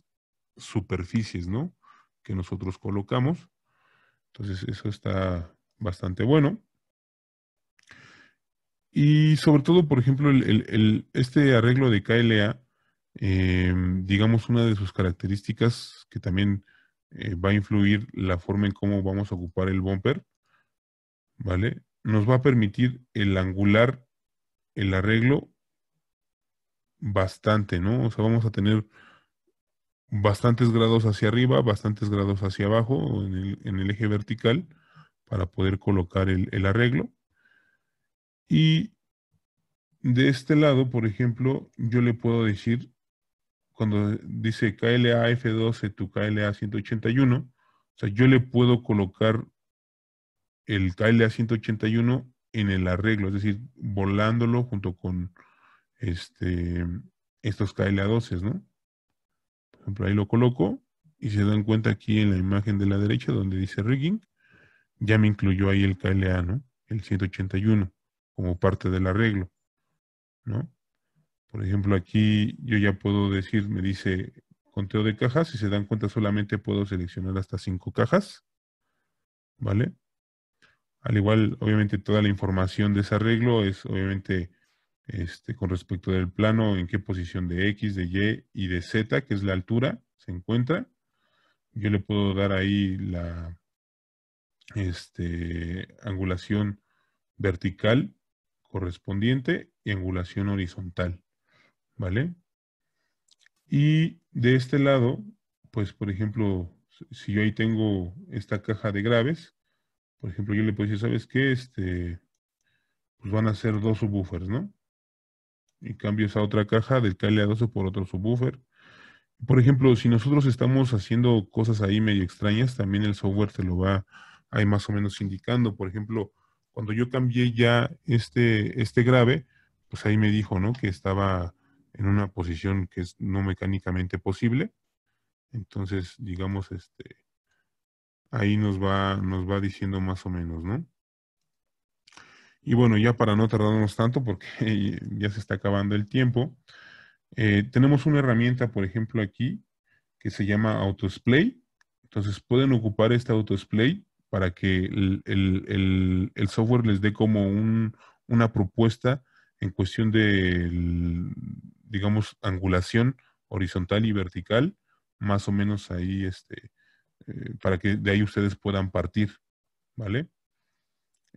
Speaker 1: superficies, ¿no? Que nosotros colocamos. Entonces, eso está bastante bueno. Y sobre todo, por ejemplo, este arreglo de KLA, em, digamos, una de sus características que también eh, va a influir la forma en cómo vamos a ocupar el bumper, ¿vale? Nos va a permitir el angular, el arreglo bastante, ¿no? O sea, vamos a tener bastantes grados hacia arriba, bastantes grados hacia abajo en el, eje vertical para poder colocar el, arreglo. Y de este lado, por ejemplo, yo le puedo decir, cuando dice KLA F12 tu KLA 181, o sea, yo le puedo colocar el KLA 181 en el arreglo, es decir, volándolo junto con este, estos KLA 12, ¿no? Por ejemplo, ahí lo coloco y se dan cuenta aquí en la imagen de la derecha donde dice rigging, ya me incluyó ahí el KLA, ¿no? El 181 como parte del arreglo, ¿no? Por ejemplo, aquí yo ya puedo decir, me dice conteo de cajas, si se dan cuenta solamente puedo seleccionar hasta cinco cajas, ¿vale? Al igual, obviamente, toda la información de ese arreglo es obviamente este, con respecto del plano, en qué posición de X, de Y y de Z, que es la altura, se encuentra. Yo le puedo dar ahí la este, angulación vertical correspondiente y angulación horizontal, ¿vale? Y de este lado, pues por ejemplo, si yo ahí tengo esta caja de graves, por ejemplo, yo le puedo decir, ¿sabes qué? Este, pues van a ser dos subwoofers, ¿no? Y cambio, esa otra caja del KLA12 por otro subwoofer. Por ejemplo, si nosotros estamos haciendo cosas ahí medio extrañas, también el software te lo va ahí más o menos indicando. Por ejemplo, cuando yo cambié ya este, este grave, pues ahí me dijo, ¿no? Que estaba en una posición que es no mecánicamente posible. Entonces, digamos, este, ahí nos va, nos va diciendo más o menos, ¿no? Y bueno, ya para no tardarnos tanto, porque ya se está acabando el tiempo, eh, tenemos una herramienta, por ejemplo, aquí, que se llama AutoSplay. Entonces pueden ocupar este AutoSplay para que el, software les dé como una propuesta en cuestión de, digamos, angulación horizontal y vertical, más o menos ahí, este, eh, para que de ahí ustedes puedan partir, ¿vale?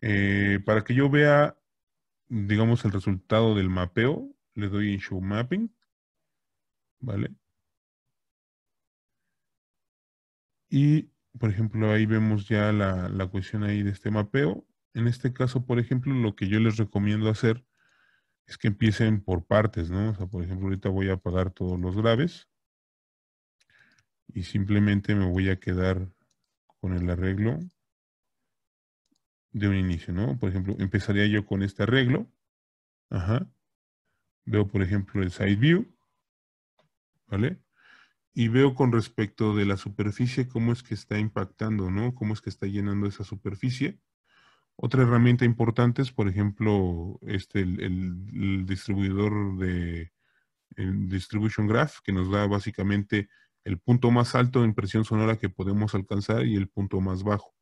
Speaker 1: Eh, para que yo vea, digamos, el resultado del mapeo, le doy en Show Mapping. ¿Vale? Y, por ejemplo, ahí vemos ya la, la cuestión ahí de este mapeo. En este caso, por ejemplo, lo que yo les recomiendo hacer es que empiecen por partes, ¿no? O sea, por ejemplo, ahorita voy a apagar todos los graves y simplemente me voy a quedar con el arreglo de un inicio, ¿no? Por ejemplo, empezaría yo con este arreglo. Ajá. Veo, por ejemplo, el side view. ¿Vale? Y veo con respecto de la superficie cómo es que está impactando, ¿no? Cómo es que está llenando esa superficie. Otra herramienta importante es, por ejemplo, este, el, distribuidor de Distribution Graph, que nos da básicamente el punto más alto de impresión sonora que podemos alcanzar y el punto más bajo.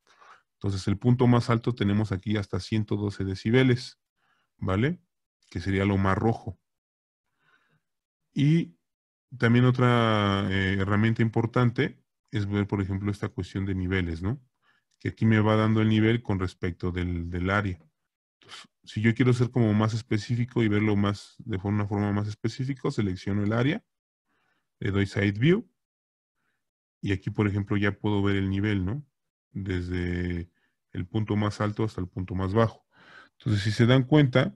Speaker 1: Entonces, el punto más alto tenemos aquí hasta 112 decibeles, ¿vale? Que sería lo más rojo. Y también otra eh, herramienta importante es ver, por ejemplo, esta cuestión de niveles, ¿no? Que aquí me va dando el nivel con respecto del, área. si yo quiero ser como más específico y verlo más de una forma más específica, selecciono el área, le doy Side View, y aquí, por ejemplo, ya puedo ver el nivel, ¿no? Desde el punto más alto hasta el punto más bajo. Entonces, si se dan cuenta,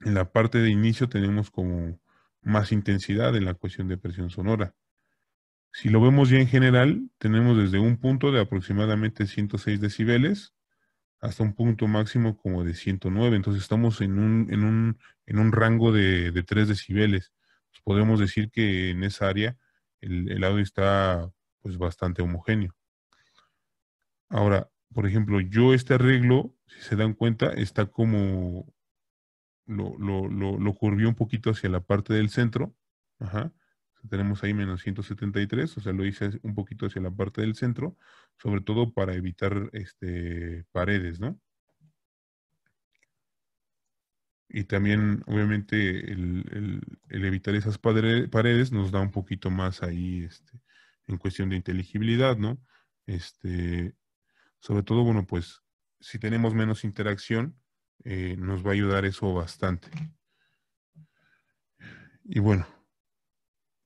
Speaker 1: en la parte de inicio tenemos como más intensidad en la cuestión de presión sonora. Si lo vemos ya en general, tenemos desde un punto de aproximadamente 106 decibeles hasta un punto máximo como de 109. Entonces estamos en un, rango de, 3 decibeles. Pues, podemos decir que en esa área el, audio está pues bastante homogéneo. Ahora, por ejemplo, yo este arreglo, si se dan cuenta, está como lo, lo, curvió un poquito hacia la parte del centro. Ajá. Tenemos ahí menos 173, o sea, lo hice un poquito hacia la parte del centro, sobre todo para evitar este, paredes, ¿no? Y también, obviamente, el, el evitar esas paredes nos da un poquito más ahí este, en cuestión de inteligibilidad, ¿no? Este, sobre todo, bueno, pues si tenemos menos interacción, eh, nos va a ayudar eso bastante. Y bueno,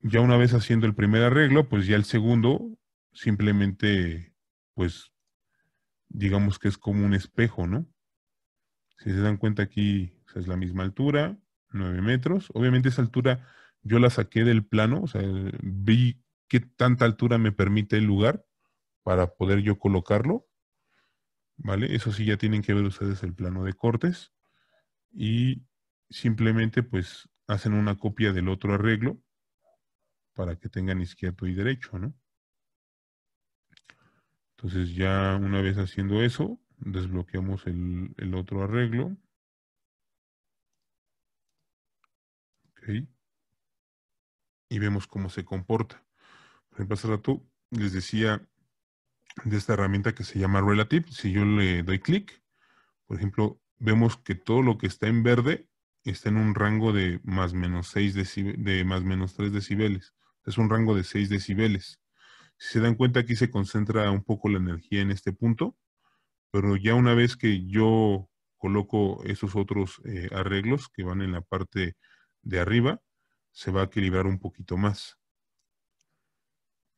Speaker 1: ya una vez haciendo el primer arreglo, pues ya el segundo simplemente, pues, digamos que es como un espejo, ¿no? Si se dan cuenta aquí, es la misma altura, 9 metros. Obviamente esa altura yo la saqué del plano, o sea, vi qué tanta altura me permite el lugar para poder yo colocarlo. ¿vale? Eso sí ya tienen que ver ustedes el plano de cortes y simplemente pues hacen una copia del otro arreglo para que tengan izquierdo y derecho, ¿no? Entonces ya una vez haciendo eso, desbloqueamos el, otro arreglo. Okay. Y vemos cómo se comporta. Por ejemplo, hace rato les decía de esta herramienta que se llama Relative. Si yo le doy clic, por ejemplo, vemos que todo lo que está en verde está en un rango de más menos de más menos 3 decibeles. Es un rango de 6 decibeles. Si se dan cuenta, aquí se concentra un poco la energía en este punto, pero ya una vez que yo coloco esos otros eh, arreglos que van en la parte de arriba, se va a equilibrar un poquito más.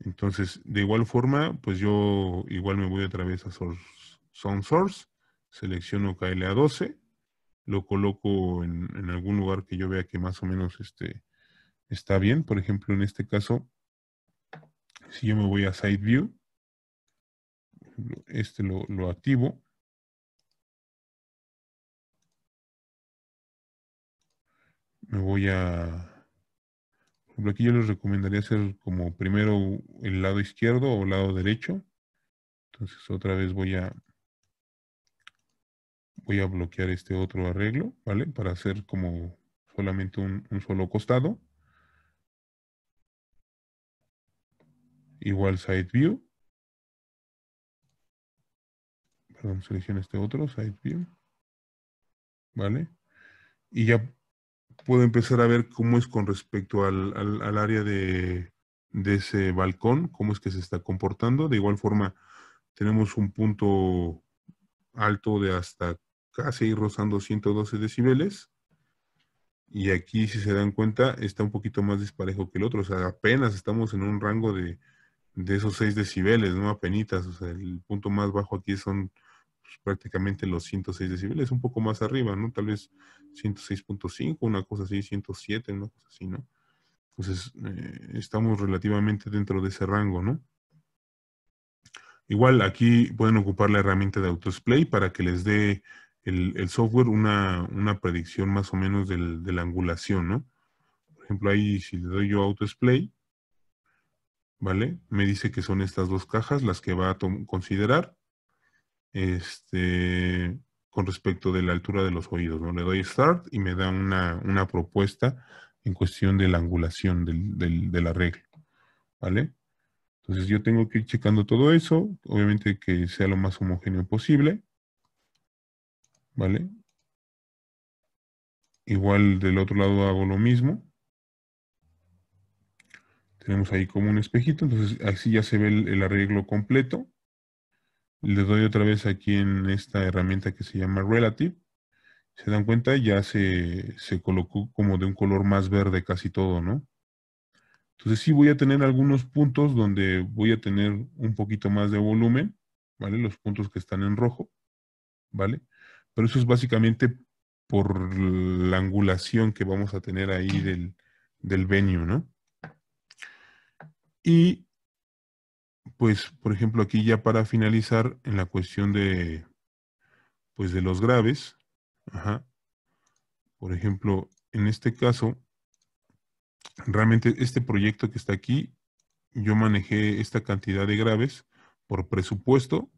Speaker 1: Entonces, de igual forma, pues yo igual me voy otra vez a Sound Source, selecciono KLA12, lo coloco en, algún lugar que yo vea que más o menos este, está bien. Por ejemplo, en este caso, si yo me voy a Side View, este lo activo. Me voy a ejemplo, aquí yo les recomendaría hacer como primero el lado izquierdo o lado derecho. Entonces otra vez voy a, voy a bloquear este otro arreglo, ¿vale? Para hacer como solamente un, un solo costado.
Speaker 2: Igual side view. Perdón, selecciono este otro,
Speaker 1: side view. ¿Vale? Y ya puedo empezar a ver cómo es con respecto al, al, área de, de, ese balcón, cómo es que se está comportando. De igual forma, tenemos un punto alto de hasta casi rozando 112 decibeles. Y aquí, si se dan cuenta, está un poquito más disparejo que el otro. O sea, apenas estamos en un rango de, de esos 6 decibeles, ¿no? Apenitas. O sea, el punto más bajo aquí son prácticamente los 106 decibeles, un poco más arriba, ¿no? Tal vez 106.5, una cosa así, 107, una cosa así, ¿no? Entonces, eh, estamos relativamente dentro de ese rango, ¿no? Igual aquí pueden ocupar la herramienta de AutoSplay para que les dé el, software una, predicción más o menos de la angulación, ¿no? Por ejemplo, ahí si le doy yo AutoSplay, ¿vale? Me dice que son estas dos cajas las que va a considerar este, con respecto de la altura de los oídos. ¿no? Le doy start y me da una, propuesta en cuestión de la angulación del, arreglo. ¿Vale? Entonces yo tengo que ir checando todo eso, obviamente que sea lo más homogéneo posible. ¿Vale? Igual del otro lado hago lo mismo. Tenemos ahí como un espejito, entonces así ya se ve el arreglo completo le doy otra vez aquí en esta herramienta que se llama Relative. Se dan cuenta, ya se, colocó como de un color más verde casi todo, ¿no? Entonces sí voy a tener algunos puntos donde voy a tener un poquito más de volumen, ¿vale? Los puntos que están en rojo, ¿vale? Pero eso es básicamente por la angulación que vamos a tener ahí del, del venue, ¿no? Y pues, por ejemplo, aquí ya para finalizar en la cuestión de, pues, de los graves, ajá, por ejemplo, en este caso, realmente este proyecto que está aquí, yo manejé esta cantidad de graves por presupuesto,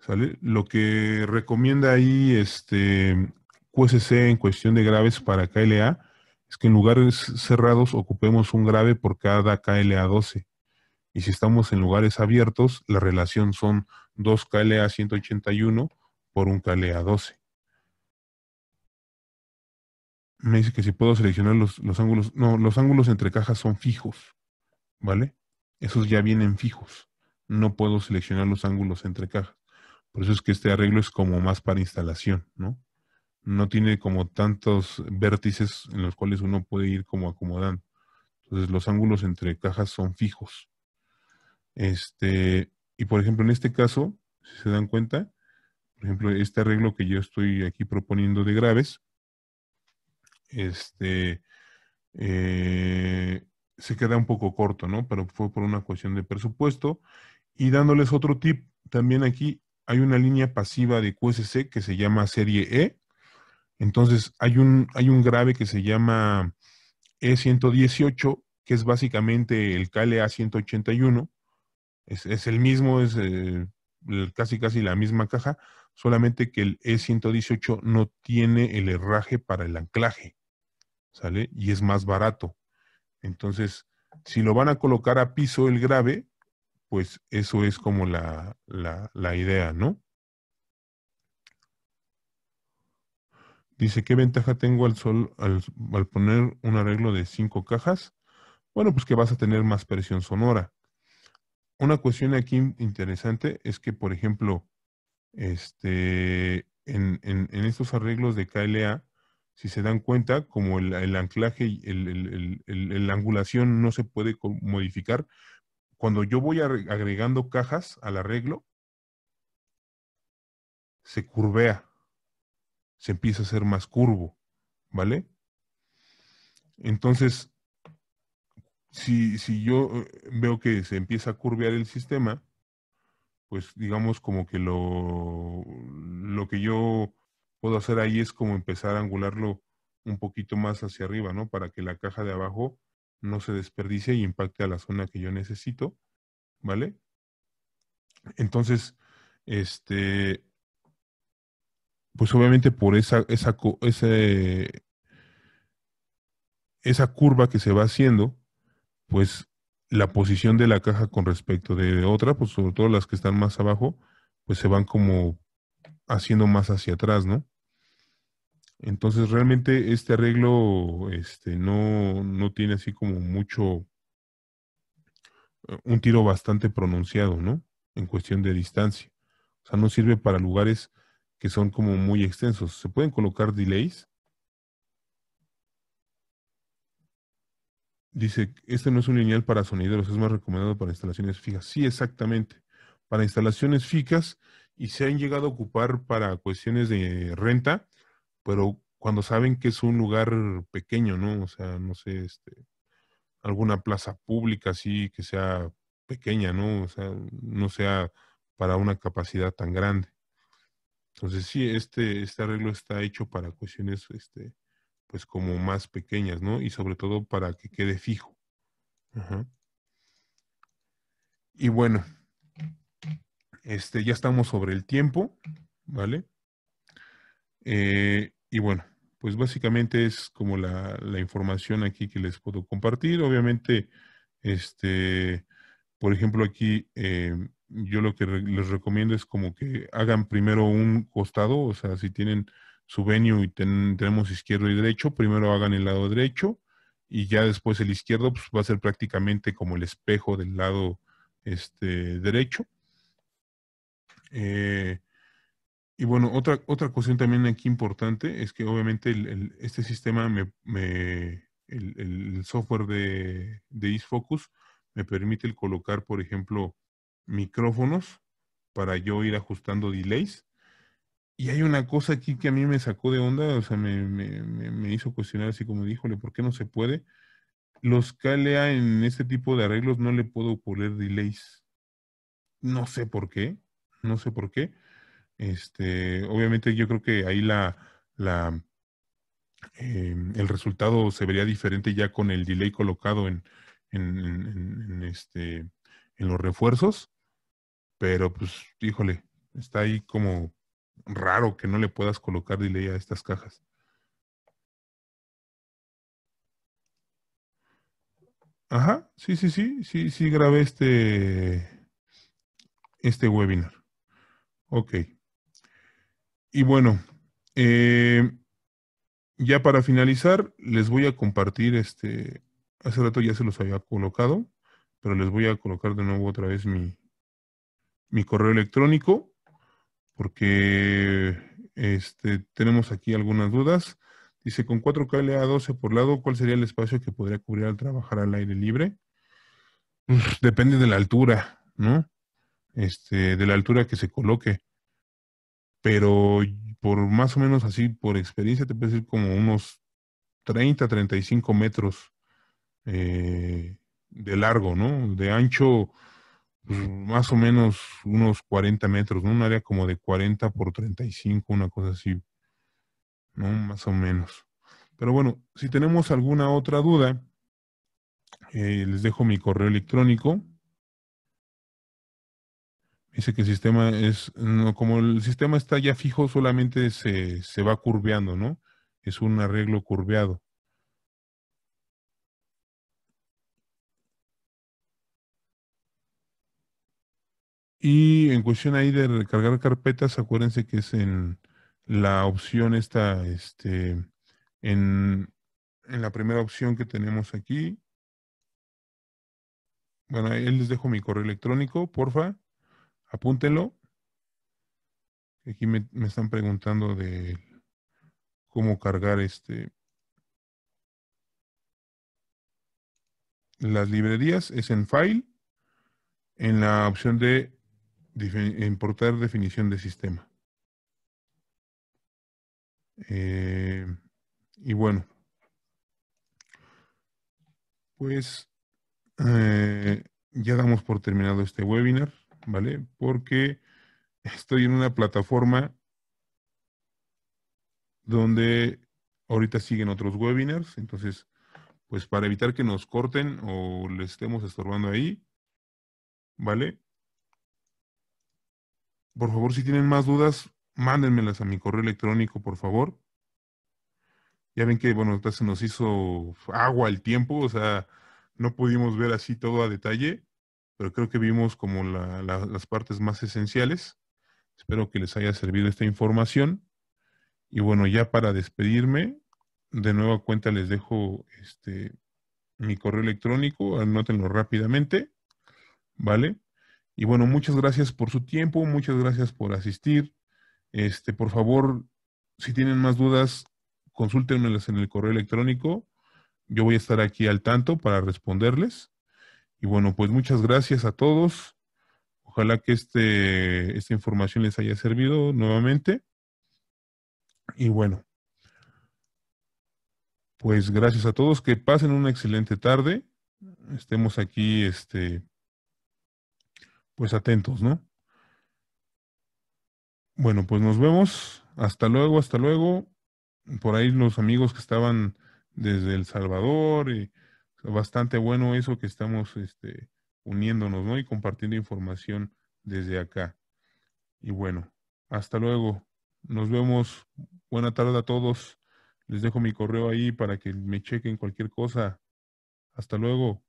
Speaker 1: ¿sale? Lo que recomienda ahí este QSC en cuestión de graves para KLA es que en lugares cerrados ocupemos un grave por cada KLA 12 y si estamos en lugares abiertos, la relación son 2 KLA 181 por un KLA 12. Me dice que si puedo seleccionar los, los ángulos, no, los ángulos entre cajas son fijos, ¿vale? Esos ya vienen fijos. No puedo seleccionar los ángulos entre cajas. Por eso es que este arreglo es como más para instalación, ¿no? No tiene como tantos vértices en los cuales uno puede ir como acomodando. Entonces los ángulos entre cajas son fijos. Este, y por ejemplo, en este caso, si se dan cuenta, por ejemplo, este arreglo que yo estoy aquí proponiendo de graves, este, eh, se queda un poco corto, ¿no? Pero fue por una cuestión de presupuesto. Y dándoles otro tip, también aquí hay una línea pasiva de QSC que se llama serie E. Entonces, hay un, hay un grave que se llama E118, que es básicamente el a 181 es, el mismo, es eh, casi casi la misma caja, solamente que el E118 no tiene el herraje para el anclaje, ¿sale? Y es más barato. Entonces, si lo van a colocar a piso el grave, pues eso es como la, idea, ¿no? Dice, ¿qué ventaja tengo al, sol, al, al poner un arreglo de cinco cajas? Bueno, pues que vas a tener más presión sonora una cuestión aquí interesante es que, por ejemplo, este, en, estos arreglos de KLA, si se dan cuenta, como el, anclaje, la angulación no se puede modificar, cuando yo voy agregando cajas al arreglo, se curvea, se empieza a ser más curvo, ¿vale? Entonces, si, yo eh, veo que se empieza a curvear el sistema, pues digamos como que lo, que yo puedo hacer ahí es como empezar a angularlo un poquito más hacia arriba, ¿no? Para que la caja de abajo no se desperdicie y impacte a la zona que yo necesito, ¿vale? Entonces, este, pues obviamente por esa, esa, ese, esa curva que se va haciendo, pues la posición de la caja con respecto de otra, pues sobre todo las que están más abajo, pues se van como haciendo más hacia atrás, ¿no? Entonces realmente este arreglo este, no, no tiene así como mucho, eh, un tiro bastante pronunciado, ¿no? En cuestión de distancia. O sea, no sirve para lugares que son como muy extensos. Se pueden colocar delays, Dice, este no es un lineal para sonideros, es más recomendado para instalaciones fijas. Sí, exactamente. Para instalaciones fijas y se han llegado a ocupar para cuestiones de renta, pero cuando saben que es un lugar pequeño, ¿no? O sea, no sé, este, alguna plaza pública así que sea pequeña, ¿no? O sea, no sea para una capacidad tan grande. Entonces, sí, este, este arreglo está hecho para cuestiones este, pues como más pequeñas, ¿no? Y sobre todo para que quede fijo. Y bueno, este, ya estamos sobre el tiempo, ¿vale? Eh, y bueno, pues básicamente es como la, información aquí que les puedo compartir. Obviamente, este, por ejemplo, aquí em, yo lo que les recomiendo es como que hagan primero un costado, o sea, si tienen su y tenemos izquierdo y derecho, primero hagan el lado derecho y ya después el izquierdo pues, va a ser prácticamente como el espejo del lado este, derecho. Eh, y bueno, otra, otra cuestión también aquí importante es que obviamente este sistema, me, el, software de, de me permite el colocar, por ejemplo, micrófonos para yo ir ajustando delays y hay una cosa aquí que a mí me sacó de onda, o sea, me, hizo cuestionar así como díjole, ¿por qué no se puede? Los KLA en este tipo de arreglos no le puedo poner delays. No sé por qué, no sé por qué. Este, obviamente yo creo que ahí la, la em, el resultado se vería diferente ya con el delay colocado en, en, este, en los refuerzos, pero pues, híjole, está ahí como raro que no le puedas colocar delay a estas cajas. Ajá, sí, sí, sí, sí, sí grabé este, este webinar. Ok. Y bueno, eh, ya para finalizar, les voy a compartir este, hace rato ya se los había colocado, pero les voy a colocar de nuevo otra vez mi, mi correo electrónico porque este, tenemos aquí algunas dudas. Dice, con 4 KLA 12 por lado, ¿cuál sería el espacio que podría cubrir al trabajar al aire libre? depende de la altura, ¿no? Este, de la altura que se coloque. Pero por más o menos así, por experiencia, te puedo decir como unos 30, 35 metros eh, de largo, ¿no? De ancho, más o menos unos 40 metros, ¿no? Un área como de 40 por 35, una cosa así, ¿no? Más o menos. Pero bueno, si tenemos alguna otra duda, eh, les dejo mi correo electrónico. Dice que el sistema es, como el sistema está ya fijo, solamente se, se va curveando, ¿no? Es un arreglo curveado. Y en cuestión ahí de recargar carpetas, acuérdense que es en la opción esta, este, en, la primera opción que tenemos aquí. Bueno, ahí les dejo mi correo electrónico, porfa, apúntenlo. Aquí me, me están preguntando de cómo cargar este las librerías es en file en la opción de importar definición de sistema. Eh, y bueno, pues eh, ya damos por terminado este webinar, ¿vale? Porque estoy en una plataforma donde ahorita siguen otros webinars, entonces, pues para evitar que nos corten o le estemos estorbando ahí, ¿vale? Por favor, si tienen más dudas, mándenmelas a mi correo electrónico, por favor. Ya ven que, bueno, se nos hizo agua el tiempo, o sea, no pudimos ver así todo a detalle, pero creo que vimos como las partes más esenciales. Espero que les haya servido esta información. Y bueno, ya para despedirme, de nueva cuenta les dejo este, mi correo electrónico, anótenlo rápidamente, ¿vale? Y bueno, muchas gracias por su tiempo, muchas gracias por asistir. Este, por favor, si tienen más dudas, consúltenmelas en el correo electrónico. Yo voy a estar aquí al tanto para responderles. Y bueno, pues muchas gracias a todos. Ojalá que este, esta información les haya servido nuevamente. Y bueno, pues gracias a todos. Que pasen una excelente tarde. Estemos aquí, este, pues atentos, ¿no? Bueno, pues nos vemos. Hasta luego, hasta luego. Por ahí los amigos que estaban desde El Salvador, y bastante bueno eso que estamos este, uniéndonos, ¿no? Y compartiendo información desde acá. Y bueno, hasta luego. Nos vemos. Buena tarde a todos. Les dejo mi correo ahí para que me chequen cualquier cosa. Hasta luego.